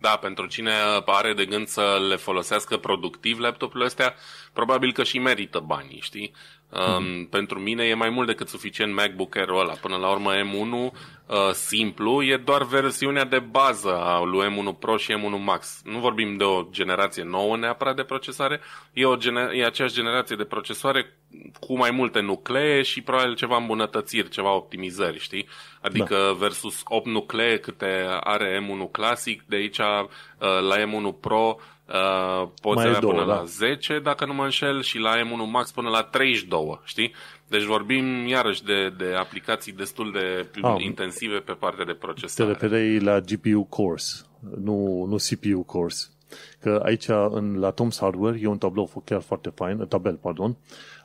da, pentru cine are de gând să le folosească productiv laptopul ăsta, probabil că și merită banii, știi? mm-hmm. Pentru mine e mai mult decât suficient MacBook Air-ul ăla. Până la urmă M1 uh, simplu e doar versiunea de bază a lui M1 Pro și M1 Max. Nu vorbim de o generație nouă neapărat de procesare, e, o gener- e aceeași generație de procesoare cu mai multe nuclee și probabil ceva îmbunătățiri, ceva optimizări, știi? Adică da. versus 8 nuclee câte are M1 clasic, de aici uh, la M1 Pro Uh, poți avea până da. la 10, dacă nu mă înșel, și la M1 Max până la 32, știi? Deci vorbim iarăși de, de aplicații destul de ah, intensive pe partea de procesare. Te referi la GPU cores, nu, nu CPU cores. Că aici, în, la Tom's Hardware, e un tablou chiar foarte fain, tabel, pardon,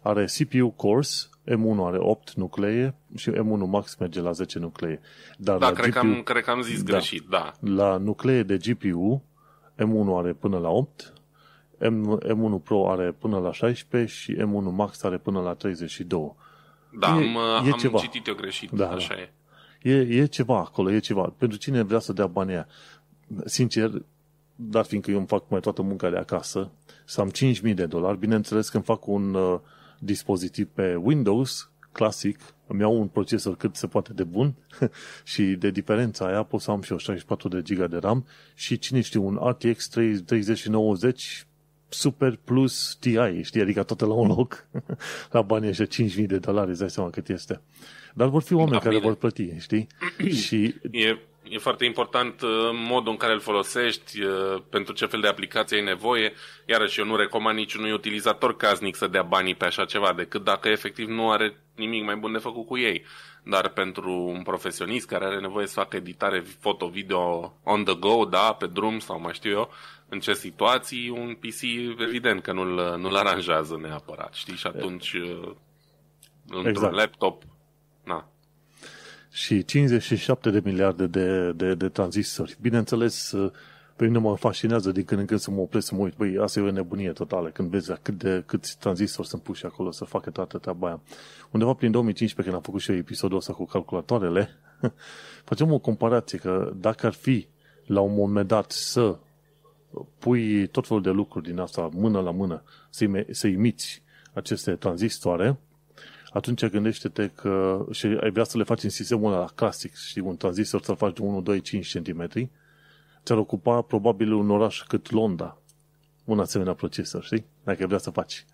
are CPU cores, M1 are 8 nuclee și M1 Max merge la 10 nuclee. Dar da, la cred, GPU, că am, cred că am zis da, greșit, da. La nuclee de GPU M1 are până la 8, M1 Pro are până la 16 și M1 Max are până la 32. Da, e, am, e am ceva. citit eu greșit, da, da. așa da. e. E, ceva acolo, e ceva. Pentru cine vrea să dea banii aia? Sincer, dar fiindcă eu îmi fac mai toată munca de acasă, să am 5.000 de dolari, bineînțeles că îmi fac un uh, dispozitiv pe Windows clasic, îmi iau un procesor cât se poate de bun și de diferența aia pot să am și o 64 de giga de RAM și cine știe, un RTX 3090 Super Plus TI, știi, adică toate la un loc, la banii ăștia 5.000 de dolari, îți dai seama cât este. Dar vor fi oameni da, care vor plăti, știi? și e e foarte important uh, modul în care îl folosești, uh, pentru ce fel de aplicație ai nevoie. Iarăși, eu nu recomand niciunui utilizator caznic să dea banii pe așa ceva, decât dacă efectiv nu are nimic mai bun de făcut cu ei. Dar pentru un profesionist care are nevoie să facă editare foto-video on the go, da, pe drum sau mai știu eu, în ce situații, un PC evident că nu-l, nu-l aranjează neapărat, știi? Și atunci, uh, exact. într-un laptop, na, și 57 de miliarde de, de, de tranzistori. Bineînțeles, pe mine mă fascinează din când în când să mă opresc să mă uit. Băi, asta e o nebunie totală când vezi cât de, câți tranzistori sunt puși acolo să facă toată treaba aia. Undeva prin 2015, când am făcut și eu episodul ăsta cu calculatoarele, facem o comparație că dacă ar fi la un moment dat să pui tot felul de lucruri din asta mână la mână, să, imi, să imiți aceste tranzistoare, atunci gândește-te că și ai vrea să le faci în sistemul ăla clasic, și un tranzistor să-l faci de 1, 2, 5 cm, ți-ar ocupa probabil un oraș cât Londra, un asemenea procesor, știi? Dacă ai vrea să faci.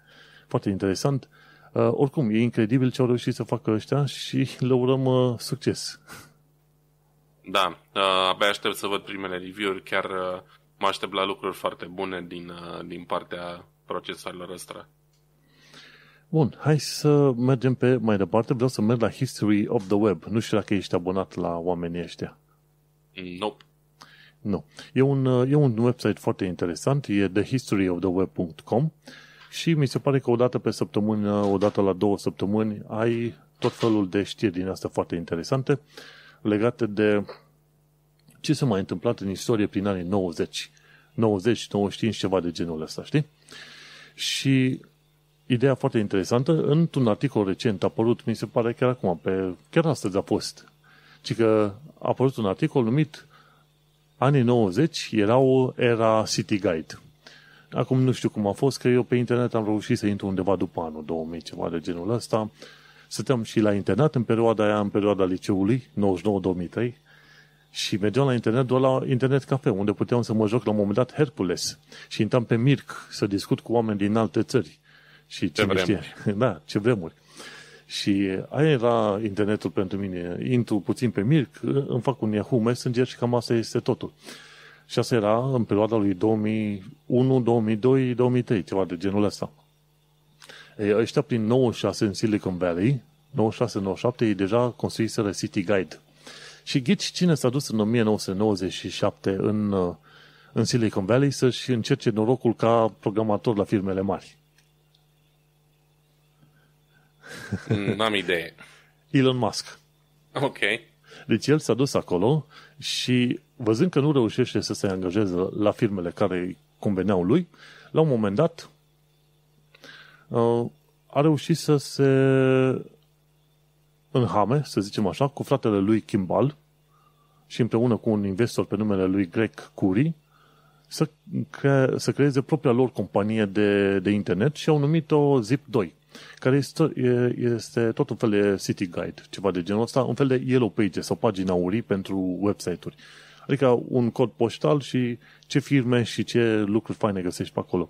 Foarte interesant. Uh, oricum, e incredibil ce au reușit să facă ăștia și le urăm uh, succes. Da, uh, abia aștept să văd primele review-uri, chiar uh, mă aștept la lucruri foarte bune din, uh, din partea procesorilor ăsta. Bun, hai să mergem pe mai departe. Vreau să merg la History of the Web. Nu știu dacă ești abonat la oamenii ăștia. Nope. Nu. E un, e un website foarte interesant, e thehistoryoftheweb.com și mi se pare că o dată pe săptămână, o dată la două săptămâni, ai tot felul de știri din astea foarte interesante legate de ce s-a mai întâmplat în istorie prin anii 90, 90, 95, ceva de genul ăsta, știi? Și ideea foarte interesantă într-un articol recent apărut, mi se pare chiar acum, pe, chiar astăzi a fost, ci că a apărut un articol numit Anii 90 erau era City Guide. Acum nu știu cum a fost, că eu pe internet am reușit să intru undeva după anul 2000, ceva de genul ăsta. Stăteam și la internet în perioada aia, în perioada liceului, 99-2003, și mergeam la internet doar la internet cafe, unde puteam să mă joc la un moment dat Hercules și intram pe Mirc să discut cu oameni din alte țări. Și ce vremuri. Știe? Da, ce vremuri. Și aia era internetul pentru mine. Intru puțin pe Mirc, îmi fac un Yahoo Messenger și cam asta este totul. Și asta era în perioada lui 2001, 2002, 2003, ceva de genul ăsta. Ei, ăștia prin 96 în Silicon Valley, 96-97, ei deja construiseră City Guide. Și ghici cine s-a dus în 1997 în, în Silicon Valley să-și încerce norocul ca programator la firmele mari. Mm, n-am idee. Elon Musk. Ok. Deci el s-a dus acolo și văzând că nu reușește să se angajeze la firmele care îi conveneau lui, la un moment dat uh, a reușit să se înhame, să zicem așa, cu fratele lui Kimball și împreună cu un investor pe numele lui Greg Curry să, cre- să creeze propria lor companie de, de internet și au numit-o Zip2 care este, este tot un fel de city guide, ceva de genul ăsta, un fel de yellow page sau pagina URI pentru website-uri. Adică un cod poștal și ce firme și ce lucruri faine găsești pe acolo.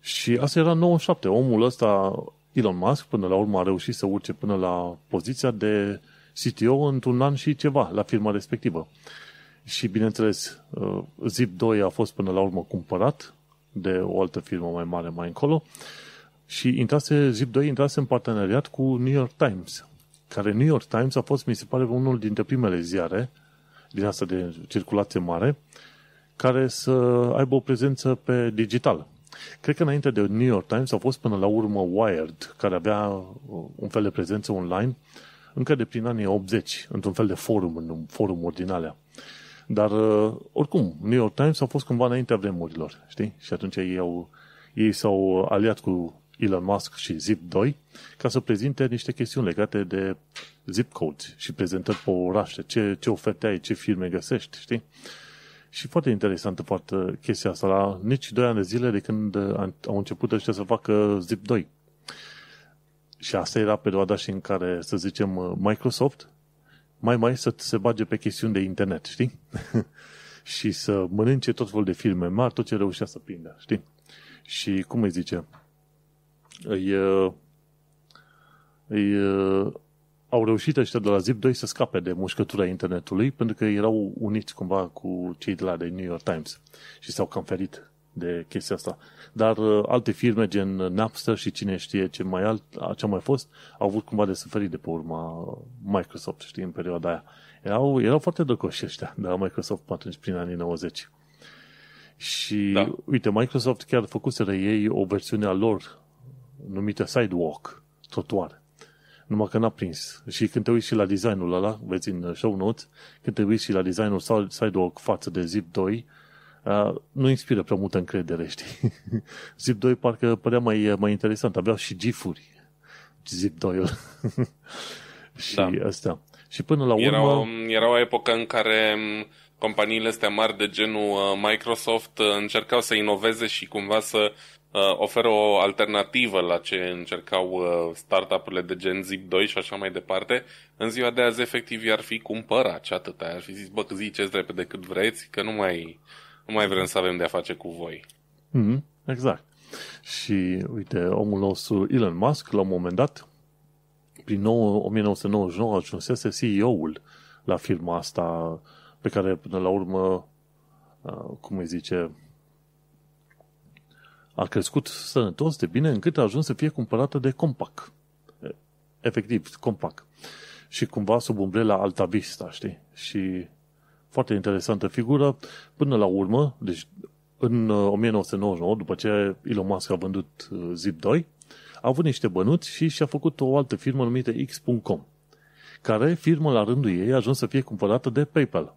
Și asta era 97. Omul ăsta, Elon Musk, până la urmă a reușit să urce până la poziția de CTO într-un an și ceva la firma respectivă. Și bineînțeles, uh, Zip 2 a fost până la urmă cumpărat de o altă firmă mai mare mai încolo și intrase, Zip 2 intrase în parteneriat cu New York Times, care New York Times a fost, mi se pare, unul dintre primele ziare din asta de circulație mare, care să aibă o prezență pe digital. Cred că înainte de New York Times a fost până la urmă Wired, care avea uh, un fel de prezență online, încă de prin anii 80, într-un fel de forum, în forum din Dar, uh, oricum, New York Times a fost cumva înaintea vremurilor, știi? Și atunci ei, au, ei s-au uh, aliat cu Elon Musk și Zip2 ca să prezinte niște chestiuni legate de zip codes și prezentări pe orașe, ce, ce oferte ai, ce firme găsești, știi? Și foarte interesantă foarte chestia asta, la nici doi ani de zile de când uh, au început ăștia să facă Zip2. Și asta era perioada și în care, să zicem, uh, Microsoft mai mai să se bage pe chestiuni de internet, știi? și să mănânce tot felul de firme mari, tot ce reușea să prindă, știi? Și cum îi zice? îi, uh, îi, uh, au reușit ăștia de la Zip2 să scape de mușcătura internetului pentru că erau uniți cumva cu cei de la The New York Times și s-au cam ferit de chestia asta. Dar uh, alte firme gen Napster și cine știe ce mai alt, ce mai fost, au avut cumva de suferit de pe urma Microsoft, știi, în perioada aia. Erau, erau foarte dăcoși ăștia de la Microsoft atunci prin anii 90. Și da. uite, Microsoft chiar făcuseră ei o versiune a lor numită sidewalk, trotuar. Numai că n-a prins. Și când te uiți și la designul ăla, vezi în show notes, când te uiți și la designul sidewalk față de Zip 2, Uh, nu inspiră prea multă încredere, știi? Zip 2 parcă părea mai, mai interesant. Aveau și gifuri. Zip 2 Și da. asta. Și până la urmă... Era o, era o epocă în care companiile astea mari de genul uh, Microsoft uh, încercau să inoveze și cumva să Uh, oferă o alternativă la ce încercau uh, startup-urile de gen Zip2 și așa mai departe, în ziua de azi efectiv i-ar fi cumpărat și atât Ar fi zis, bă, ziceți repede cât vreți, că nu mai, nu mai vrem să avem de-a face cu voi. Mm-hmm, exact. Și uite, omul nostru Elon Musk, la un moment dat, prin 1999 ajunsese CEO-ul la firma asta pe care până la urmă, uh, cum îi zice, a crescut sănătos de bine încât a ajuns să fie cumpărată de Compaq. Efectiv, Compaq. Și cumva sub umbrela Alta Vista, știi? Și foarte interesantă figură. Până la urmă, deci în 1999, uh, după ce Elon Musk a vândut uh, Zip2, a avut niște bănuți și și-a făcut o altă firmă numită X.com, care firmă la rândul ei a ajuns să fie cumpărată de PayPal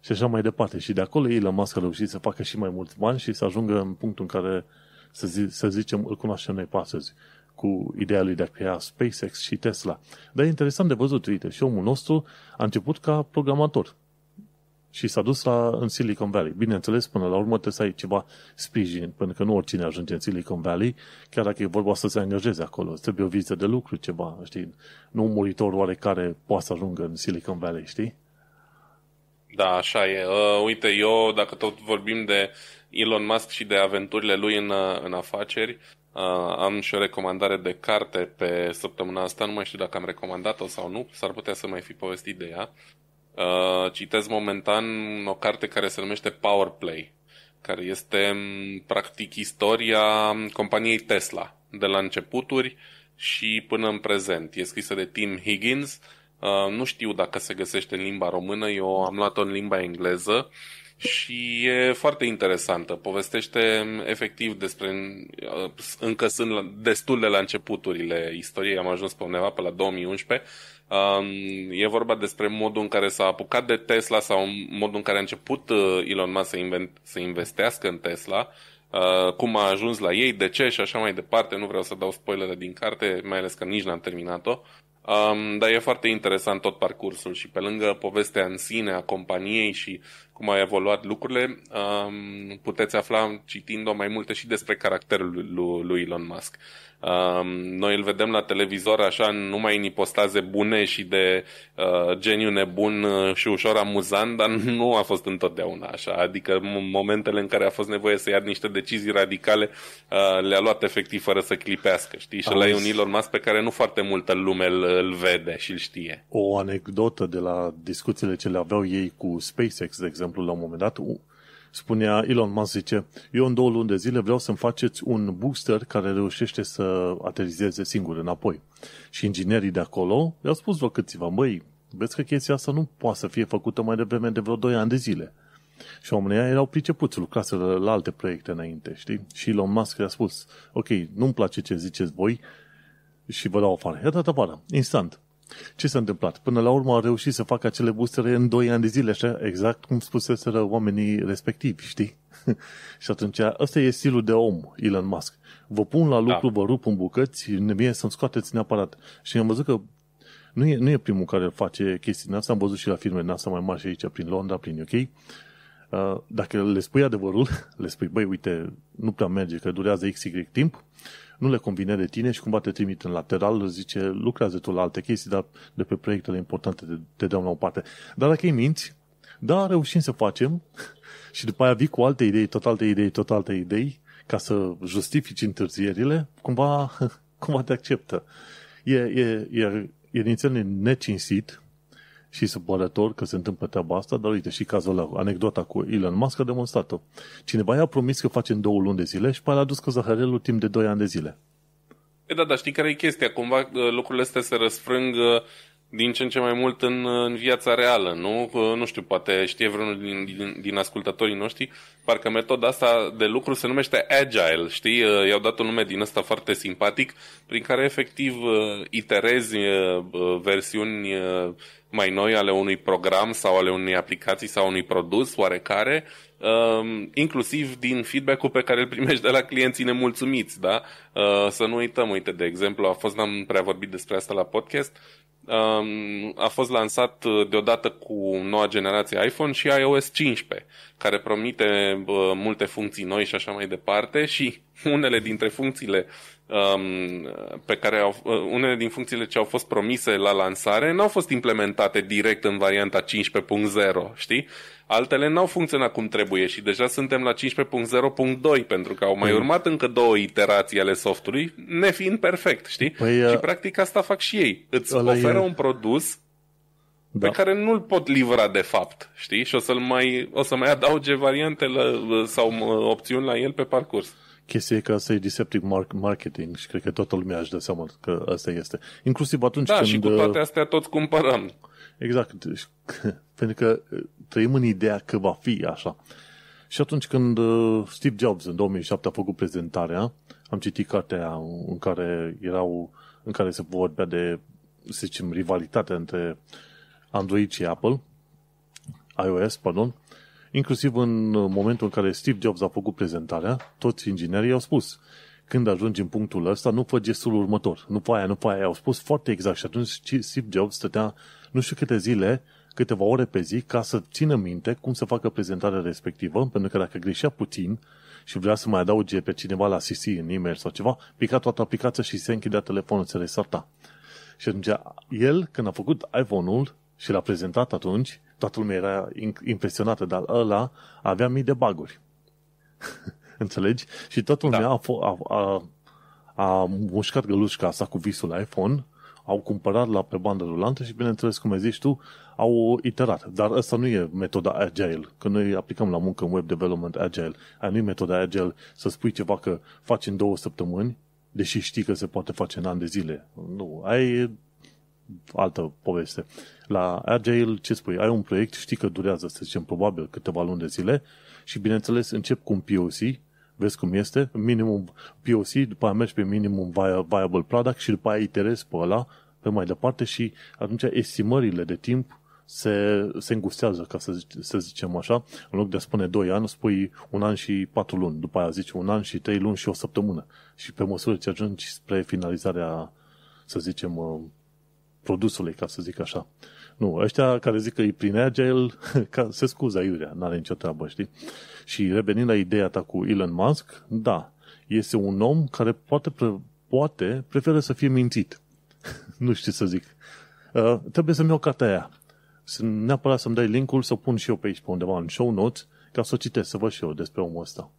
și așa mai departe. Și de acolo ei la mască reușit să facă și mai mulți bani și să ajungă în punctul în care, să, zi, să zicem, îl cunoaștem noi pe astăzi, cu ideea lui de a crea SpaceX și Tesla. Dar e interesant de văzut, uite, și omul nostru a început ca programator și s-a dus la, în Silicon Valley. Bineînțeles, până la urmă trebuie să ai ceva sprijin, pentru că nu oricine ajunge în Silicon Valley, chiar dacă e vorba să se angajeze acolo. Trebuie o viză de lucru, ceva, știi? Nu un muritor oarecare poate să ajungă în Silicon Valley, știi? Da, așa e. Uh, uite, eu, dacă tot vorbim de Elon Musk și de aventurile lui în, uh, în afaceri, uh, am și o recomandare de carte pe săptămâna asta. Nu mai știu dacă am recomandat-o sau nu. S-ar putea să mai fi povestit de ea. Uh, citesc momentan o carte care se numește Power Play, care este practic istoria companiei Tesla de la începuturi și până în prezent. E scrisă de Tim Higgins, uh, Uh, nu știu dacă se găsește în limba română, eu am luat-o în limba engleză și e foarte interesantă. Povestește efectiv despre... Uh, încă sunt la, destul de la începuturile istoriei, am ajuns pe undeva pe la 2011. Um, e vorba despre modul în care s-a apucat de Tesla sau modul în care a început uh, Elon Musk să, invent, să investească în Tesla, uh, cum a ajuns la ei, de ce și așa mai departe. Nu vreau să dau spoilere din carte, mai ales că nici n-am terminat-o. Um, dar e foarte interesant tot parcursul și pe lângă povestea în sine a companiei și cum au evoluat lucrurile, um, puteți afla citind-o mai multe și despre caracterul lui, lui Elon Musk. Um, noi îl vedem la televizor așa numai în ipostaze bune și de uh, geniu nebun uh, și ușor amuzant, dar nu a fost întotdeauna așa. Adică momentele în care a fost nevoie să ia niște decizii radicale uh, le-a luat efectiv fără să clipească, știi? Și la e un Elon Musk pe care nu foarte multă lume îl îl vede și îl știe. O anecdotă de la discuțiile ce le aveau ei cu SpaceX, de exemplu, la un moment dat, spunea Elon Musk, zice, eu în două luni de zile vreau să-mi faceți un booster care reușește să aterizeze singur înapoi. Și inginerii de acolo le-au spus vă câțiva, măi, vezi că chestia asta nu poate să fie făcută mai devreme de vreo 2 ani de zile. Și oamenii erau pricepuți, lucrase la alte proiecte înainte, știi? Și Elon Musk le-a spus, ok, nu-mi place ce ziceți voi, și vă dau afară. I-a dat afară, instant. Ce s-a întâmplat? Până la urmă a reușit să facă acele boostere în 2 ani de zile, așa, exact cum spuseseră oamenii respectivi, știi? și atunci, ăsta e stilul de om, Elon Musk. Vă pun la da. lucru, da. vă rup în bucăți, ne vine să-mi scoateți neapărat. Și am văzut că nu e, nu e primul care face chestii asta, am văzut și la firme NASA mai mari și aici, prin Londra, prin UK, Uh, dacă le spui adevărul, le spui, băi, uite, nu prea merge, că durează XY timp, nu le convine de tine și cumva te trimit în lateral, zice, lucrează tu la alte chestii, dar de pe proiectele importante te, te dăm la o parte. Dar dacă îi minți, da, reușim să facem și după aia vii cu alte idei, tot alte idei, tot alte idei, ca să justifici întârzierile, cumva, cumva te acceptă. E, e, e, e nițel necinsit, și supărător că se întâmplă treaba asta, dar uite și cazul ăla, anecdota cu Elon Musk a demonstrat-o. Cineva i-a promis că face în două luni de zile și pare a dus că zahărelul timp de 2 ani de zile. E, păi da, da, știi care e chestia? Cumva uh, lucrurile astea se răsfrâng uh, din ce în ce mai mult în, în viața reală, nu? Nu știu, poate știe vreunul din, din, din ascultătorii noștri, parcă metoda asta de lucru se numește Agile, știi? Uh, i-au dat un nume din ăsta foarte simpatic, prin care efectiv uh, iterezi uh, versiuni mai noi ale unui program sau ale unei aplicații sau unui produs oarecare, um, inclusiv din feedback-ul pe care îl primești de la clienții nemulțumiți, da? Să nu uităm, uite, de exemplu, a fost, n-am prea vorbit despre asta la podcast, a fost lansat uh, deodată cu noua generație iPhone și iOS 15, care promite uh, multe funcții noi și așa mai departe și unele dintre funcțiile Um, pe care au, uh, unele din funcțiile ce au fost promise la lansare n-au fost implementate direct în varianta 15.0, știi? Altele n-au funcționat cum trebuie și deja suntem la 15.0.2 pentru că au mai mm. urmat încă două iterații ale softului, nefiind perfect, știi? Păi, uh, și practic asta fac și ei. Îți oferă e... un produs da. pe care nu-l pot livra de fapt, știi? Și o, să-l mai, o să mai adauge variante la, uh, sau opțiuni la el pe parcurs chestie e că asta e deceptive marketing și cred că toată lumea își dă seama că asta este. Inclusiv atunci da, când... Da, și cu toate uh, astea toți cumpărăm. Exact, pentru că uh, trăim în ideea că va fi așa. Și atunci când uh, Steve Jobs în 2007 a făcut prezentarea, am citit cartea în care erau în care se vorbea de, să zicem, rivalitatea între Android și Apple, iOS, pardon, Inclusiv în uh, momentul în care Steve Jobs a făcut prezentarea, toți inginerii au spus când ajungi în punctul ăsta, nu fă gestul următor, nu fă aia, nu fă aia. Au spus foarte exact și atunci Steve Jobs stătea nu știu câte zile, câteva ore pe zi ca să țină minte cum să facă prezentarea respectivă, pentru că dacă greșea puțin și vrea să mai adauge pe cineva la CC în e sau ceva, pica toată aplicația și se închidea telefonul, se resarta. Și atunci el, când a făcut iPhone-ul și l-a prezentat atunci, toată lumea era impresionată, dar ăla avea mii de baguri. Înțelegi? Și toată lumea da. a, a, a, a mușcat gălușca asta cu visul iPhone, au cumpărat la pe bandă rulantă și, bineînțeles, cum ai zici tu, au iterat. Dar asta nu e metoda agile, că noi aplicăm la muncă în web development agile. Aia nu e metoda agile să spui ceva că faci în două săptămâni, deși știi că se poate face în an de zile. Nu, aia e altă poveste. La Agile, ce spui? Ai un proiect, știi că durează, să zicem, probabil câteva luni de zile și, bineînțeles, încep cu un POC, vezi cum este, minimum POC, după aia mergi pe minimum viable product și după aia iterezi pe ăla pe mai departe și atunci estimările de timp se, se îngustează, ca să, să zicem așa. În loc de a spune 2 ani, spui un an și 4 luni. După aia zici un an și 3 luni și o săptămână. Și pe măsură ce ajungi spre finalizarea, să zicem, produsului, ca să zic așa. Nu, ăștia care zic că e prin Agile, ca, se scuza Iurea, n-are nicio treabă, știi? Și revenind la ideea ta cu Elon Musk, da, este un om care poate, pre, poate preferă să fie mințit. nu știu să zic. Uh, trebuie să-mi iau cartea aia. Să, neapărat să-mi dai linkul, să o pun și eu pe aici, pe undeva, în show notes, ca să o citesc, să văd și eu despre omul ăsta.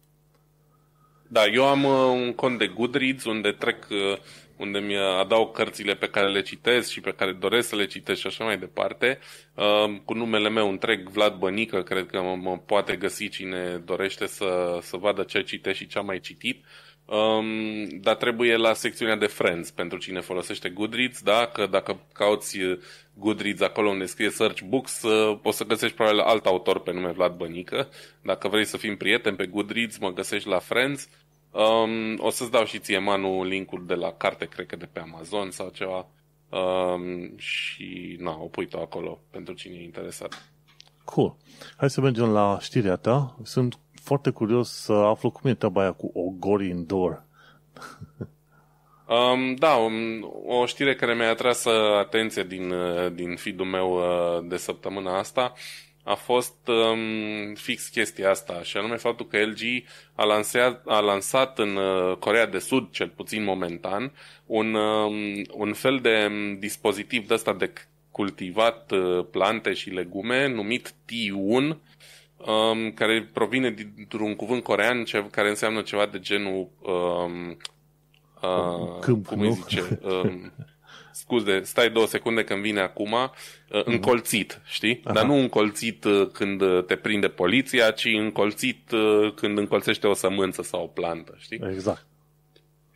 Da, eu am uh, un cont de Goodreads unde trec, uh, unde mi adau cărțile pe care le citesc și pe care doresc să le citesc și așa mai departe. Uh, cu numele meu întreg, Vlad Bănică, cred că mă poate găsi cine dorește să, să vadă ce citesc și ce am mai citit. Um, dar trebuie la secțiunea de Friends pentru cine folosește Goodreads, da? Că dacă cauți uh, Goodreads acolo unde scrie Search Books, uh, o să găsești probabil alt autor pe nume Vlad Bănică. Dacă vrei să fim prieteni pe Goodreads, mă găsești la Friends. Um, o să-ți dau și ție, Manu, linkul de la carte, cred că de pe Amazon sau ceva. Um, și, na, o pui tu acolo pentru cine e interesat. Cool. Hai să mergem la știrea ta. Sunt foarte curios să aflu cum e treaba aia cu Ogori dor. Um, da, um, o știre care mi-a atras uh, atenție din, uh, din feed-ul meu uh, de săptămâna asta a fost um, fix chestia asta, și anume faptul că LG a, lansat, a lansat în Corea de Sud, cel puțin momentan, un, um, un fel de um, dispozitiv de ăsta de cultivat plante și legume numit T1, um, care provine dintr-un cuvânt corean ce, care înseamnă ceva de genul um, uh, Câmp, cum nu? îi zice um, scuze, stai două secunde când vine acum, uh, mhm. încolțit, știi? Aha. Dar nu încolțit uh, când uh, te prinde poliția, ci încolțit uh, când încolțește o sămânță sau o plantă, știi? Exact.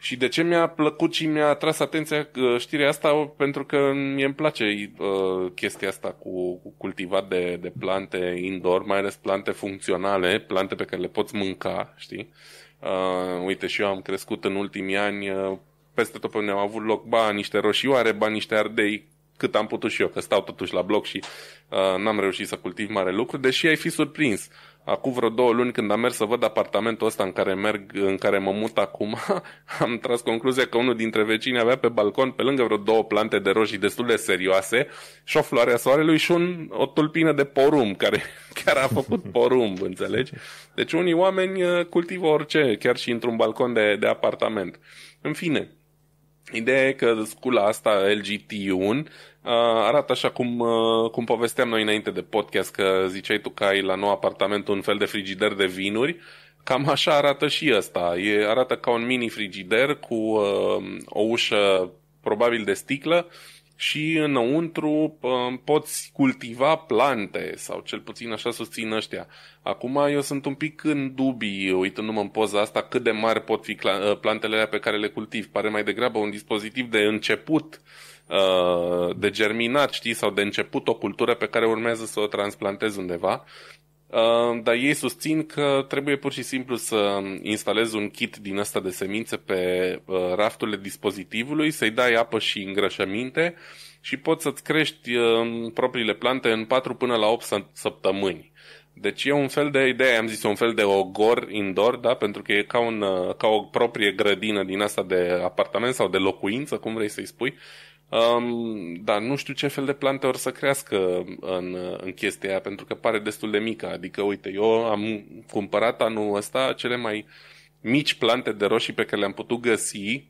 Și de ce mi-a plăcut și mi-a atras atenția uh, știrea asta? Uh, pentru că mie îmi place uh, chestia asta cu, cu cultivat de, de plante indoor, mai ales plante funcționale, plante pe care le poți mânca, știi? Uh, uite, și eu am crescut în ultimii ani, uh, peste tot pe unde am avut loc, ba niște roșioare, ba niște ardei, cât am putut și eu, că stau totuși la bloc și uh, n-am reușit să cultiv mare lucru, deși ai fi surprins. Uh, Acum vreo două luni când am mers să văd apartamentul ăsta în care merg, în care mă mut acum, am tras concluzia că unul dintre vecini avea pe balcon pe lângă vreo două plante de roșii destul de serioase și o floare a soarelui și un, o tulpină de porumb care chiar a făcut porumb, înțelegi? Deci unii oameni uh, cultivă orice, chiar și într-un balcon de, de apartament. În fine, Ideea e că scula asta LGT1 Uh, arată așa cum, uh, cum povesteam noi înainte de podcast, că ziceai tu că ai la nou apartament un fel de frigider de vinuri. Cam așa arată și ăsta. E, arată ca un mini frigider cu uh, o ușă probabil de sticlă și înăuntru poți cultiva plante sau cel puțin așa susțin ăștia. Acum eu sunt un pic în dubii uitându-mă în poza asta cât de mari pot fi ă, plantele pe care le cultiv. Pare mai degrabă un dispozitiv de început ă, de germinat, știi, sau de început o cultură pe care urmează să o transplantez undeva Ehm, dar ei susțin că trebuie pur și simplu să instalezi un kit din ăsta de semințe pe uh, rafturile dispozitivului, să-i dai apă și îngrășăminte și poți să-ți crești ehm, propriile plante în 4 până la 8 săptămâni. Deci e un fel de idee, am zis, un fel de ogor indoor, da? pentru că e ca, un, uh, ca o proprie grădină din asta de apartament sau de locuință, cum vrei să-i spui, Um, dar nu știu ce fel de plante or să crească în, în chestia aia, pentru că pare destul de mică. Adică, uite, eu am cumpărat anul ăsta cele mai mici plante de roșii pe care le-am putut găsi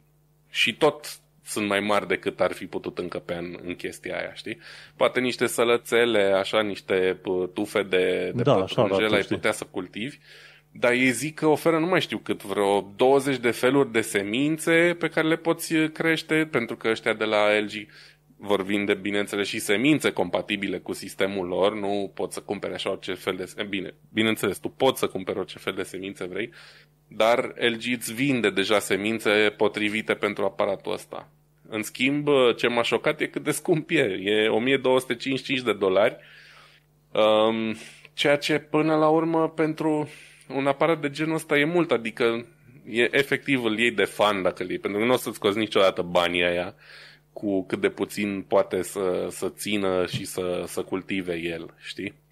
și tot sunt mai mari decât ar fi putut încăpea în, în chestia aia, știi? Poate niște sălățele, așa, niște uh, tufe de, de da, pătrunjel ai putea să cultivi, dar ei zic că oferă nu mai știu cât, vreo 20 de feluri de semințe pe care le poți uh, crește, pentru că ăștia de la LG vor vinde, bineînțeles, și semințe compatibile cu sistemul lor, nu poți să cumpere așa orice fel de semințe. Bine, bineînțeles, tu poți să cumperi orice fel de semințe vrei, dar LG îți vinde deja semințe potrivite pentru aparatul ăsta. În schimb, uh, ce m-a șocat e cât de scump e. E 1255 de dolari, um, ceea ce până la urmă pentru un aparat de genul ăsta e mult, adică e efectiv îl iei de fan dacă îl iei, pentru că nu o să-ți scoți niciodată banii aia cu cât de puțin poate să, să țină și să, să cultive el, știi?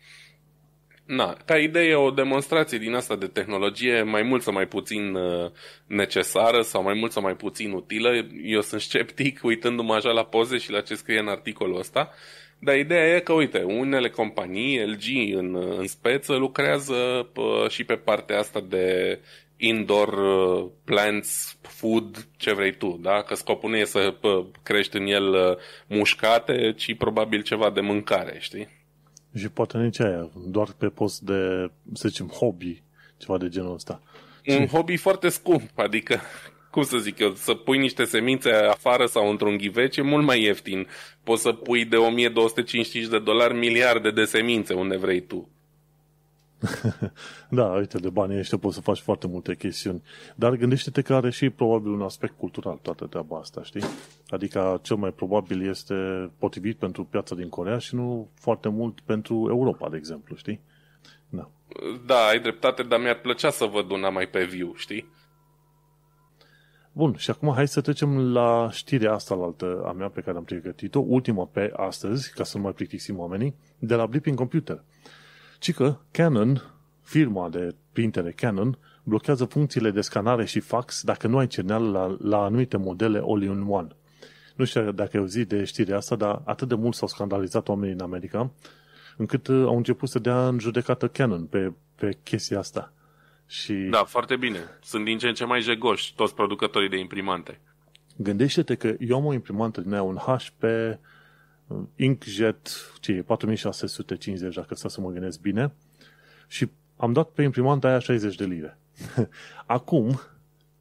Na, ca idee o demonstrație din asta de tehnologie mai mult sau mai puțin uh, necesară sau mai mult sau mai puțin utilă. Eu sunt sceptic uitându-mă așa la poze și la ce scrie în articolul ăsta, dar ideea e că, uite, unele companii, LG în, în speță, lucrează p- și pe partea asta de indoor uh, plants, food, ce vrei tu, da? Că scopul nu e să crești în el uh, mușcate, ci probabil ceva de mâncare, știi? Și poate nici aia, doar pe post de, să zicem, hobby, ceva de genul ăsta. Un hobby foarte scump, adică cum să zic eu, să pui niște semințe afară sau într-un ghiveci e mult mai ieftin. Poți să pui de 1.250 de dolari miliarde de semințe unde vrei tu. da, uite, de banii ăștia poți să faci foarte multe chestiuni. Dar gândește-te că are și probabil un aspect cultural toată treaba asta, știi? Adică cel mai probabil este potrivit pentru piața din Corea și nu foarte mult pentru Europa, de exemplu, știi? Da. Da, ai dreptate, dar mi-ar plăcea să văd una mai pe viu, știi? Bun, și acum hai să trecem la știrea asta la altă a mea pe care am pregătit-o, ultima pe astăzi, ca să nu mai plictisim oamenii, de la Blipping Computer. Ci că Canon, firma de printere Canon, blochează funcțiile de scanare și fax dacă nu ai cerneală la, la anumite modele all-in-one. Nu știu dacă ai auzit de știrea asta, dar atât de mult s-au scandalizat oamenii în America, încât uh, au început să dea în judecată Canon pe, pe chestia asta. Și... Da, foarte bine. Sunt din ce în ce mai jegoși toți producătorii de imprimante. Gândește-te că eu am o imprimantă din aia, un HP uh, Inkjet, ce e, 4650, dacă să mă gândesc bine, și am dat pe imprimanta aia 60 de lire. Acum,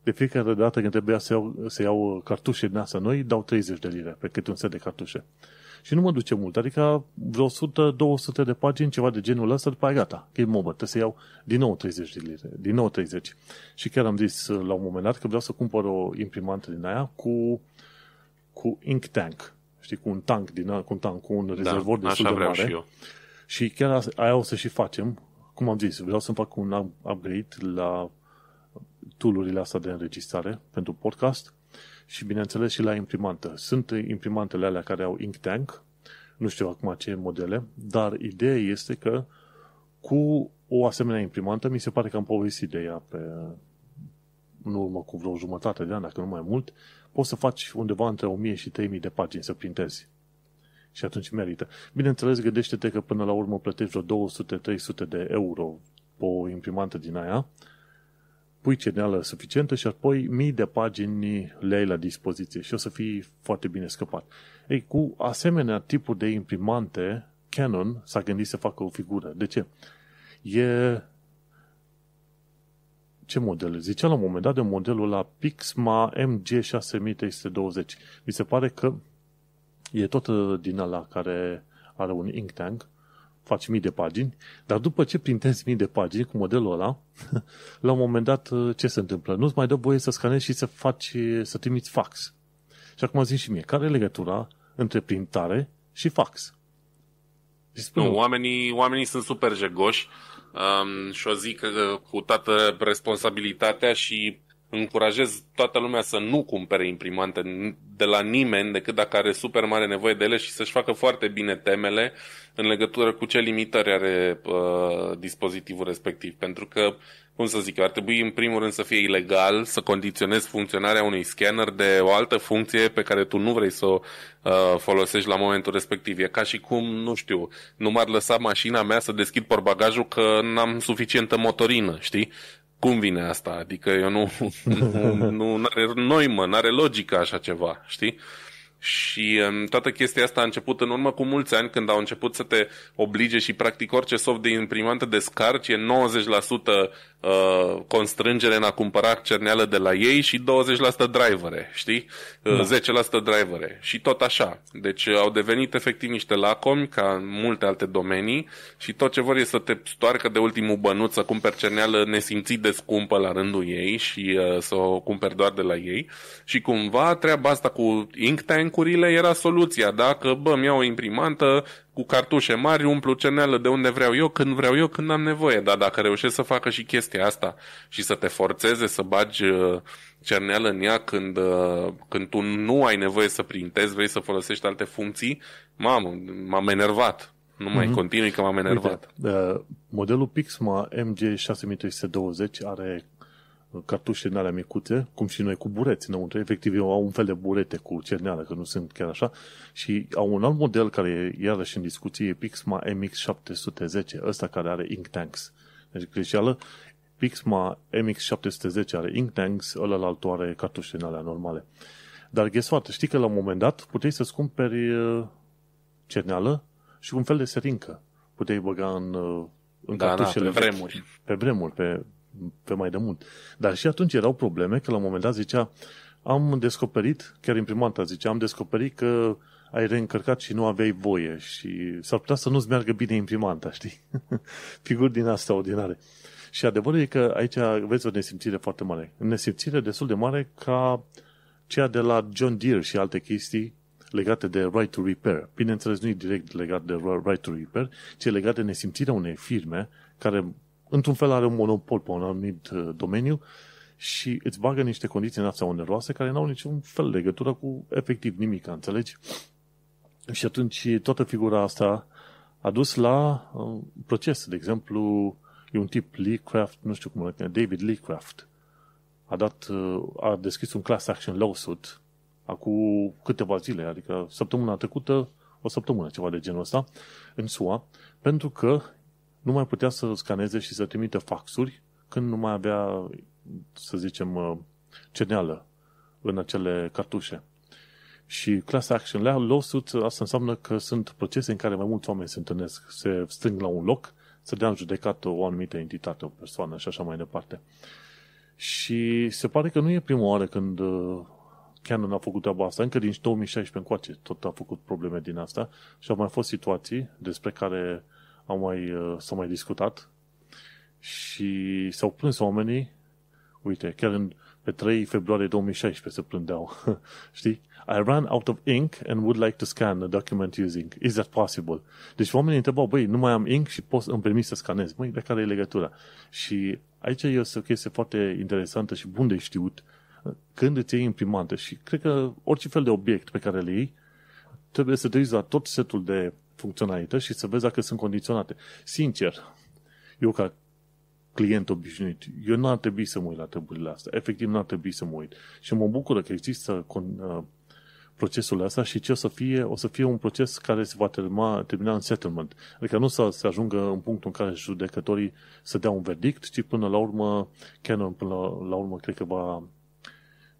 de fiecare dată când trebuia să iau, să iau cartușe din astea noi, dau 30 de lire pe cât un set de cartușe. Și nu mă duce mult, adică vreo 100-200 de pagini, ceva de genul ăsta, după aia gata, e mobă, trebuie să iau din nou 30 de lire, din nou 30. Și chiar am zis uh, la un moment dat că vreau să cumpăr o imprimantă din aia cu, cu ink tank, știi, cu un tank din cu un tank, cu un da, rezervor da, destul de mare. Și, eu. și chiar aia o să și facem, cum am zis, vreau să fac un upgrade la tool astea de înregistrare pentru podcast și, bineînțeles, și la imprimantă. Sunt imprimantele alea care au ink tank, nu știu acum ce modele, dar ideea este că cu o asemenea imprimantă, mi se pare că am povestit de ea pe, în urmă cu vreo jumătate de an, dacă nu mai mult, poți să faci undeva între 1000 și 3000 de pagini să printezi. Și atunci merită. Bineînțeles, gândește-te că până la urmă plătești vreo 200-300 de euro pe o imprimantă din aia, pui cerneală suficientă și apoi mii de pagini le ai la dispoziție și o să fii foarte bine scăpat. Ei, cu asemenea tipuri de imprimante, Canon s-a gândit să facă o figură. De ce? E... Ce model? Zicea la un moment dat de modelul la Pixma MG6320. Mi se pare că e tot din ala care are un ink tank faci mii de pagini, dar după ce printezi mii de pagini cu modelul ăla, la un moment dat uh, ce se întâmplă? Nu-ți mai dă voie să scanezi și să faci, uh, să trimiți fax. Și acum zic și mie, care e legătura între printare și fax? nu, oamenii, oamenii sunt super jegoși um, și o zic uh, cu toată responsabilitatea și încurajez toată lumea să nu cumpere imprimante de la nimeni decât dacă are super mare nevoie de ele și să-și facă foarte bine temele în legătură cu ce limitări are uh, dispozitivul respectiv. Pentru că, cum să zic, ar trebui în primul rând să fie ilegal să condiționezi funcționarea unui scanner de o altă funcție pe care tu nu vrei să o uh, folosești la momentul respectiv. E ca și cum, nu știu, nu m-ar lăsa mașina mea să deschid porbagajul că n-am suficientă motorină, știi? cum vine asta? Adică eu nu, nu, nu are noi mă, nu are logică așa ceva, știi? Și um, toată chestia asta a început în urmă cu mulți ani când au început să te oblige și practic orice soft de imprimantă descarci e 90% Uh, constrângere în a cumpăra cerneală de la ei și 20% drivere, știi? Uh, da. 10% drivere și tot așa. Deci uh, au devenit efectiv niște lacomi ca în multe alte domenii și tot ce vor e să te stoarcă de ultimul bănuț să cumperi cerneală nesimțit de scumpă la rândul ei și uh, să o cumperi doar de la ei și cumva treaba asta cu ink tank-urile era soluția. Dacă, bă, mi iau o imprimantă, cu cartușe mari, umplu ceneală de unde vreau eu, când vreau eu, când am nevoie. Dar dacă reușești să facă și chestia asta și să te forțeze să bagi uh, cerneală în ea când, uh, când tu nu ai nevoie să printezi, vrei să folosești alte funcții, mamă, m-am enervat. Nu mai mm-hmm. continui că m-am enervat. Uite, uh, modelul Pixma MG6320 are cartușe din alea micuțe, cum și noi cu bureți înăuntru. Efectiv, eu au un fel de burete cu cerneală, că nu sunt chiar așa. Și au un alt model care e iarăși în discuție, e Pixma MX710, ăsta care are ink tanks. Deci greșeală, Pixma MX710 are ink tanks, ăla altul are cartușe din alea normale. Dar guess what? Știi că la un moment dat puteai să-ți cumperi uh, cerneală și un fel de serincă. Puteai băga în, uh, în da, cartușele da, pe vremuri. Pe vremuri, pe, pe mai de mult. Dar și atunci erau probleme că la un moment dat zicea am descoperit, chiar imprimanta zicea, am descoperit că ai reîncărcat și nu aveai voie și s-ar putea să nu-ți meargă bine imprimanta, știi? Figuri din asta ordinare. Și adevărul e că aici vezi o nesimțire foarte mare. Nesimțire destul de mare ca ceea de la John Deere și alte chestii legate de right to repair. Bineînțeles, nu e direct legat de right to repair, ci legat de nesimțirea unei firme care într-un fel are un monopol pe un anumit uh, domeniu și îți bagă niște condiții în astea oneroase care n-au niciun fel legătură cu efectiv nimic, înțelegi? Și atunci toată figura asta a dus la uh, proces. De exemplu, e un tip Lee Craft, nu știu cum îl David Lee Craft, a, dat, uh, a deschis un class action lawsuit acum câteva zile, adică săptămâna trecută, o săptămână, ceva de genul ăsta, în SUA, pentru că nu mai putea să scaneze și să trimite faxuri când nu mai avea, să zicem, uh, ceneală în acele cartușe. Și class action lawsuit, asta înseamnă că sunt procese în care mai mulți oameni se întâlnesc, se strâng la un loc, să dea în judecată o anumită entitate, o persoană și așa mai departe. Și se pare că nu e prima oară când uh, Canon a făcut treaba asta, încă din 2016 încoace tot a făcut probleme din asta și au mai fost situații despre care uh, au mai, uh, s-au mai discutat și s-au plâns oamenii, uite, chiar în, pe 3 februarie 2016 se plângeau, știi? I ran out of ink and would like to scan a document using. Is that possible? Deci oamenii întrebau, băi, nu mai am ink și poți îmi permis să scanez. Măi, de care e legătura? Și aici e o chestie foarte interesantă și bun de știut când îți iei imprimantă și cred că orice fel de obiect pe care le iei, trebuie să te uiți la tot setul de funcționalități și să vezi dacă sunt condiționate. Sincer, eu ca client obișnuit, eu nu ar trebui să mă uit la treburile astea. Efectiv, nu ar trebui să mă uit. Și mă bucură că există con- uh, procesul ăsta și ce o să fie, o să fie un proces care se va termina, termina în settlement. Adică nu să se ajungă în punctul în care judecătorii să dea un verdict, ci până la urmă, Canon până la, la urmă cred că va,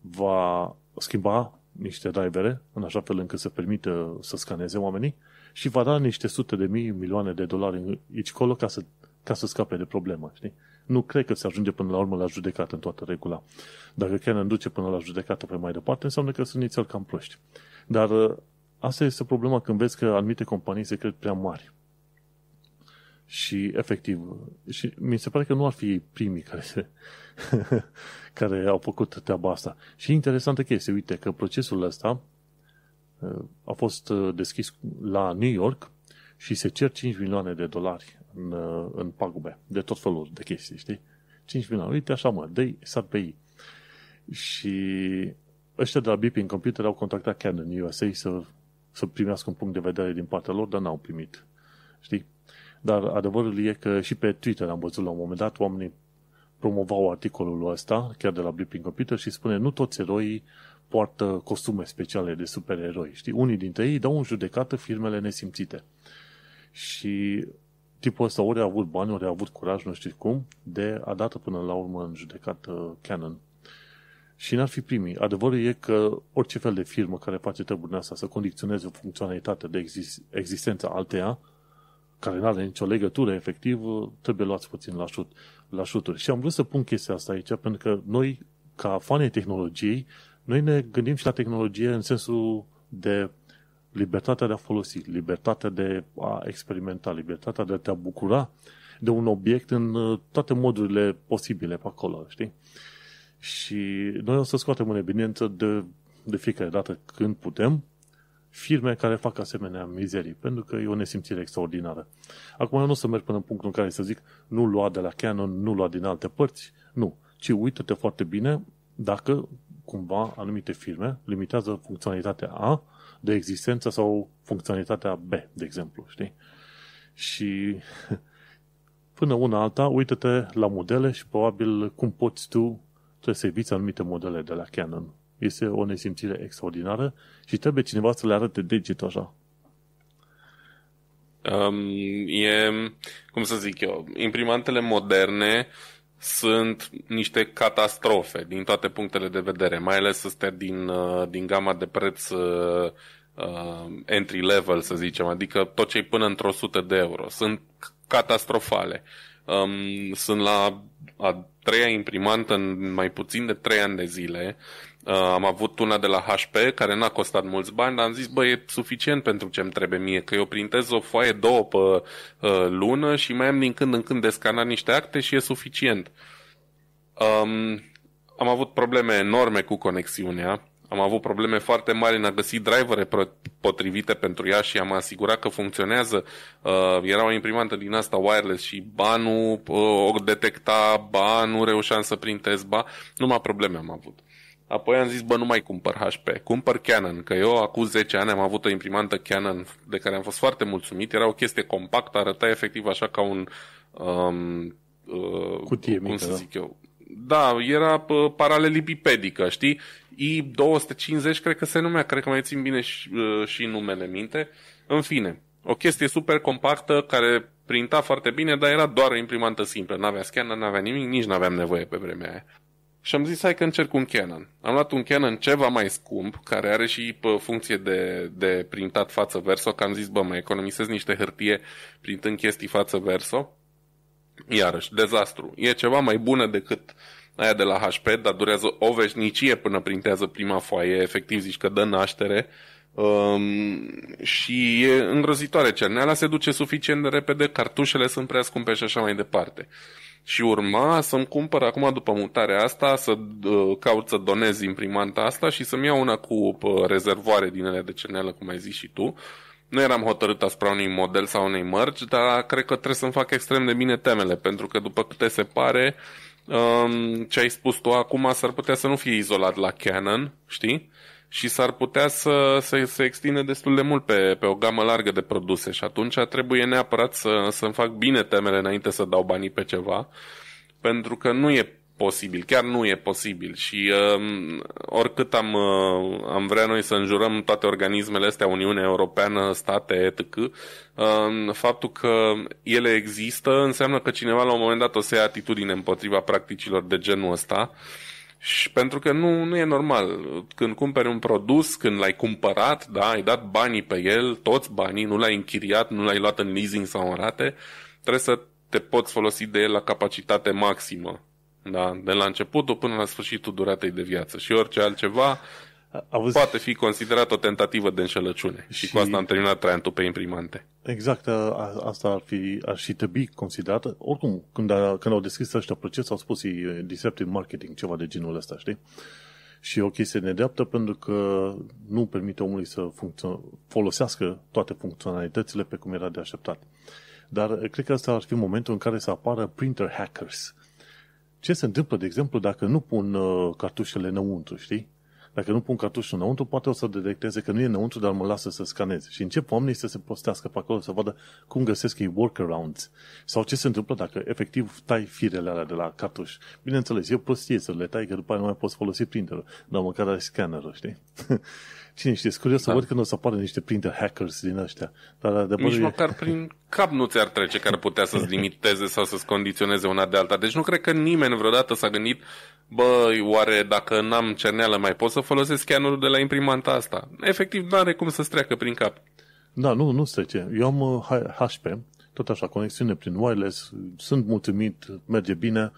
va schimba niște drivere în așa fel încât să permită să scaneze oamenii și va da niște sute de mii, milioane de dolari aici colo ca să, ca să scape de problemă, știi? Nu cred că se ajunge până la urmă la judecată în toată regula. Dacă chiar ne duce până la judecată pe mai departe, înseamnă că sunt inițial cam proști. Dar uh, asta este problema când vezi că anumite companii se cred prea mari. Și efectiv, uh, și mi se pare că nu ar fi primii care, se, care au făcut treaba asta. Și interesantă chestie, uite, că procesul ăsta a fost uh, deschis la New York și se cer 5 milioane de dolari în, uh, în pagube, de tot felul de chestii, știi? 5 milioane, uite așa mă, dă sar pe ei. Și ăștia de la în Computer au contactat Canon USA să, să primească un punct de vedere din partea lor, dar n-au primit, știi? Dar adevărul e că și pe Twitter am văzut la un moment dat oamenii promovau articolul ăsta, chiar de la Blipping Computer, și spune nu toți eroii poartă costume speciale de supereroi, știi? Unii dintre ei dau în judecată firmele nesimțite. Și tipul ăsta ori a avut bani, ori a avut curaj, nu știu cum, de a dată până la urmă în judecată Canon. Și n-ar fi primii. Adevărul e că orice fel de firmă care face treburile asta să condiționeze o funcționalitate de exist- existența alteia, care nu are nicio legătură, efectiv, trebuie luați puțin la, șut, la șuturi. Și am vrut să pun chestia asta aici, pentru că noi, ca fani tehnologiei, noi ne gândim și la tehnologie în sensul de libertatea de a folosi, libertatea de a experimenta, libertatea de a te bucura de un obiect în uh, toate modurile posibile pe acolo, știi? Și noi o să scoatem în evidență de, de fiecare dată când putem firme care fac asemenea mizerii, pentru că e o nesimțire extraordinară. Acum eu nu o să merg până în punctul în care să zic nu lua de la Canon, nu lua din alte părți, nu, ci uită-te foarte bine dacă cumva anumite firme limitează funcționalitatea A de existență sau funcționalitatea B, de exemplu, știi? Și până una alta, uită-te la modele și probabil cum poți tu să serviți anumite modele de la Canon. Este o nesimțire extraordinară și trebuie cineva să le arate degetul așa. Um, e, cum să zic eu, imprimantele moderne uh, sunt niște catastrofe din toate punctele de vedere, mai ales stea din, uh, din gama de preț uh, uh, entry level, să zicem, adică tot ce până într-o 100 de euro. Sunt catastrofale. Um, sunt la a treia imprimantă în mai puțin de trei ani de zile. Uh, Uh, am avut una de la HP care n-a costat mulți bani, dar am zis, bă, e suficient pentru ce îmi trebuie mie, că eu printez o foaie două pe uh, lună și mai am din când în când de scanat niște acte și e suficient. Um, am avut probleme enorme cu conexiunea, am avut probleme foarte mari în a găsi drivere potrivite pentru ea și am asigurat că funcționează. Uh, era o imprimantă din asta wireless și ba nu uh, o detecta, ba nu reușeam să printez, ba numai probleme am avut. Apoi am zis, bă, nu mai cumpăr HP, cumpăr Canon, că eu acum 10 ani am avut o imprimantă Canon de care am fost foarte mulțumit, era o chestie compactă, arăta efectiv așa ca un... Um, uh, Cutie cum mică, să da. zic da. eu. Da, era paralelipipedică, știi? I250 cred că se numea, cred că mai țin bine și, uh, și numele minte. În fine, o chestie super compactă care printa foarte bine, dar era doar o imprimantă simplă. N-avea scanner, n-avea nimic, nici n-aveam nevoie pe vremea aia. Și am zis, hai că încerc un Canon. Am luat un Canon ceva mai scump, care are și pă, funcție de, de printat față-verso, că am zis, bă, mai economisez niște hârtie printând chestii față-verso. Iarăși, dezastru. E ceva mai bună decât aia de la HP, dar durează o veșnicie până printează prima foaie, efectiv zici că dă naștere. Um, și e îngrozitoare cerneala, se duce suficient de repede, cartușele sunt prea scumpe și așa mai departe. Uh, și urma să-mi cumpăr acum după mutarea asta, să uh, caut să donez imprimanta asta și să-mi iau una cu uh, rezervoare din ele de cerneală, cum ai zis și tu. Nu eram hotărât asupra unui model sau unei mărci, dar cred că trebuie să-mi fac extrem de bine temele, pentru că după câte se pare, uh, ce ai spus tu acum s-ar putea să nu fie izolat la Canon, știi? și s-ar putea să se, să extinde destul de mult pe, pe o gamă largă de produse și atunci trebuie neapărat să, să-mi fac bine temele înainte să dau banii pe ceva, pentru că nu e posibil, chiar nu e posibil și uh, oricât am, uh, am vrea noi să înjurăm toate organismele astea, Uniunea Europeană, state, etc., uh, um, faptul că ele există înseamnă că cineva la un moment dat o să ia atitudine împotriva practicilor de genul ăsta uh, și pentru că nu, nu e normal. Când cumperi un produs, când l-ai cumpărat, da, ai dat banii pe el, toți banii, nu l-ai închiriat, nu l-ai luat în leasing sau în rate, trebuie să te poți folosi de el la capacitate maximă. Da? De la începutul până la sfârșitul duratei de viață. Și orice altceva Auzi... poate fi considerat o tentativă de înșelăciune. Și, și cu asta am terminat traiantul pe imprimante. Exact, a, asta ar fi ar și trebui considerată. Oricum, când, a, când au deschis ăștia proces, au spus ei deceptive marketing, ceva de genul ăsta, știi? Și e o chestie nedreaptă pentru că nu permite omului să funcțio- folosească toate funcționalitățile pe cum era de așteptat. Dar cred că asta ar fi momentul în care să apară printer hackers. Ce se întâmplă, de exemplu, dacă nu pun uh, cartușele înăuntru, știi? dacă nu pun cartușul înăuntru, poate o să detecteze că nu e înăuntru, dar mă lasă să scanez. Și încep oamenii să se postească pe acolo, să vadă cum găsesc ei workarounds sau ce se întâmplă dacă efectiv tai firele alea de la cartuș. Bineînțeles, e prostie să le tai, că după aia nu mai poți folosi printerul, dar măcar ai scannerul, știi? Cine știe, curios da. să văd când o să apară niște printer hackers din ăștia. Dar de Nici e... măcar prin cap nu ți-ar trece care putea să-ți limiteze sau să-ți condiționeze una de alta. Deci nu cred că nimeni vreodată s-a gândit bă, oare dacă n-am cerneală mai pot să folosesc scannerul de la imprimanta asta? Efectiv, nu are cum să-ți treacă prin cap. Da, nu, nu trece. Eu am HP, uh, tot așa, conexiune prin wireless, sunt mulțumit, merge bine.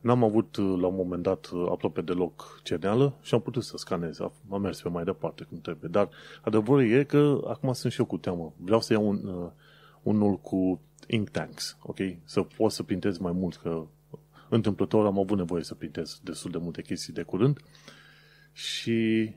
N-am avut uh, la un moment dat uh, aproape deloc cerneală și am putut să scanez. Am mers pe mai departe cum trebuie. Dar adevărul e că acum sunt și eu cu teamă. Vreau să iau un, unul cu ink tanks, ok? Să pot să printez mai mult, că întâmplător am avut nevoie să printez destul de multe chestii de curând și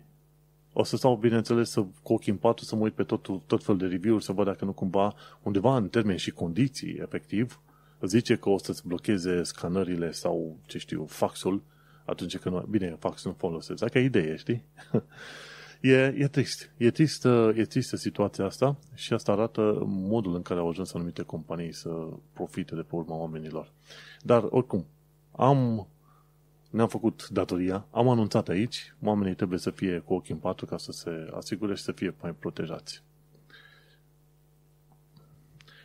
o să stau, bineînțeles, să, cu ochii în patru, să mă uit pe tot, tot fel de review-uri, să văd dacă nu cumva, undeva în termeni și condiții, efectiv, zice că o să-ți blocheze scanările sau, ce știu, faxul atunci când... Bine, faxul nu folosesc, dacă e idee, știi? e, e trist. E tristă, e tristă situația asta și asta arată modul în care au ajuns anumite companii să profite de pe urma oamenilor. Dar, oricum, am, ne-am făcut datoria, am anunțat aici, oamenii trebuie să fie cu ochii în patru ca să se asigure și să fie mai protejați.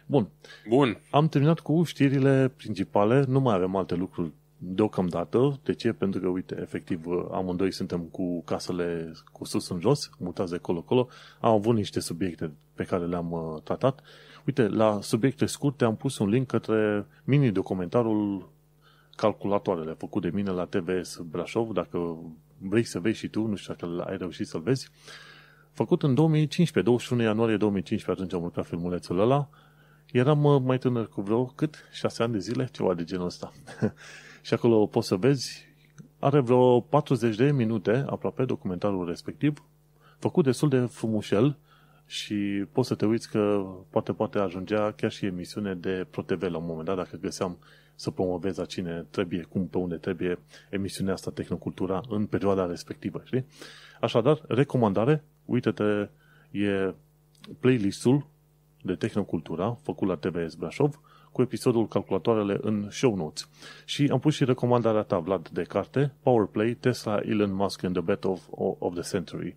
Bun. Bun. Am terminat cu știrile principale, nu mai avem alte lucruri deocamdată. De ce? Pentru că, uite, efectiv, amândoi suntem cu casele cu sus în jos, mutați de colo-colo. Am avut niște subiecte pe care le-am uh, tratat. Uite, la subiecte scurte am pus un link către mini-documentarul calculatoarele făcut de mine la TVS Brașov, dacă vrei să vezi și tu, nu știu dacă ai reușit să-l vezi, făcut în 2015, 21 ianuarie 2015, atunci am urcat filmulețul ăla, eram uh, mai tânăr cu vreo cât? 6 ani de zile? Ceva de genul ăsta. și acolo poți să vezi, are vreo 40 de minute aproape documentarul respectiv, făcut destul de frumușel, și poți să te uiți că poate poate ajungea chiar și emisiune de ProTV la un moment dat, dacă găseam să promovez la cine trebuie, cum, pe unde trebuie emisiunea asta Tehnocultura în perioada respectivă, știi? Așadar, recomandare, uite-te, e playlistul de Tehnocultura, făcut la TVS Brașov, cu episodul Calculatoarele în show notes. Și am pus și recomandarea ta, Vlad, de carte, Powerplay, Tesla, Elon Musk and the Battle of, of the Century.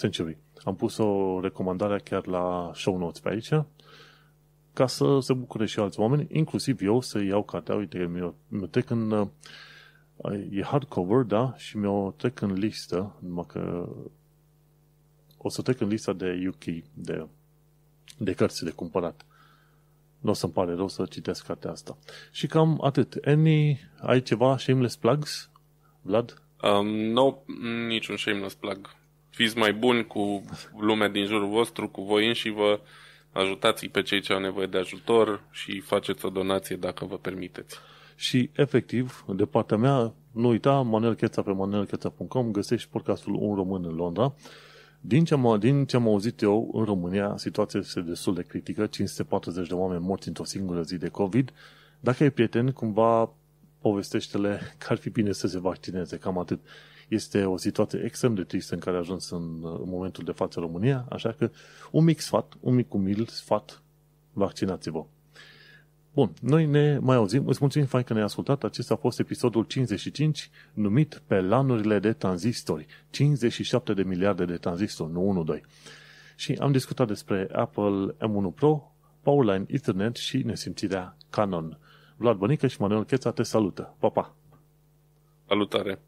Century. Am pus o recomandare chiar la show notes pe aici, ca să se bucure și alți oameni, inclusiv eu, să iau cartea. Uite, mi-o, mi trec în... E hardcover, da, și mi-o trec în listă, numai că o să trec în lista de UK, de, de cărți de cumpărat. Nu o să-mi pare rău să citesc cartea asta. Și cam atât. Any, ai ceva shameless plugs, Vlad? Um, nu, no, mm, niciun shameless plug fiți mai buni cu lumea din jurul vostru, cu voi înși vă ajutați pe cei ce au nevoie de ajutor și faceți o donație dacă vă permiteți. Și efectiv, de partea mea, nu uita, Manuel Cheța pe manuelcheța.com găsești podcastul Un Român în Londra. Din ce, am, din ce am auzit eu, în România situația este destul de critică, 540 de oameni morți într-o singură zi de COVID. Dacă ai prieten, cumva povestește-le că ar fi bine să se vaccineze, cam atât. Este o situație extrem de tristă în care a ajuns în, în momentul de față România, așa că un mic sfat, un mic umil sfat, vaccinați-vă. Bun, noi ne mai auzim. Îți mulțumim fain că ne-ai ascultat. Acesta a fost episodul 55, numit Pe lanurile de tranzistori. 57 de miliarde de tranzistori, nu 1, 2. Și am discutat despre Apple M1 Pro, Powerline Ethernet și nesimțirea Canon. Vlad Bănică și Manuel Cheța te salută. Pa, pa! Salutare!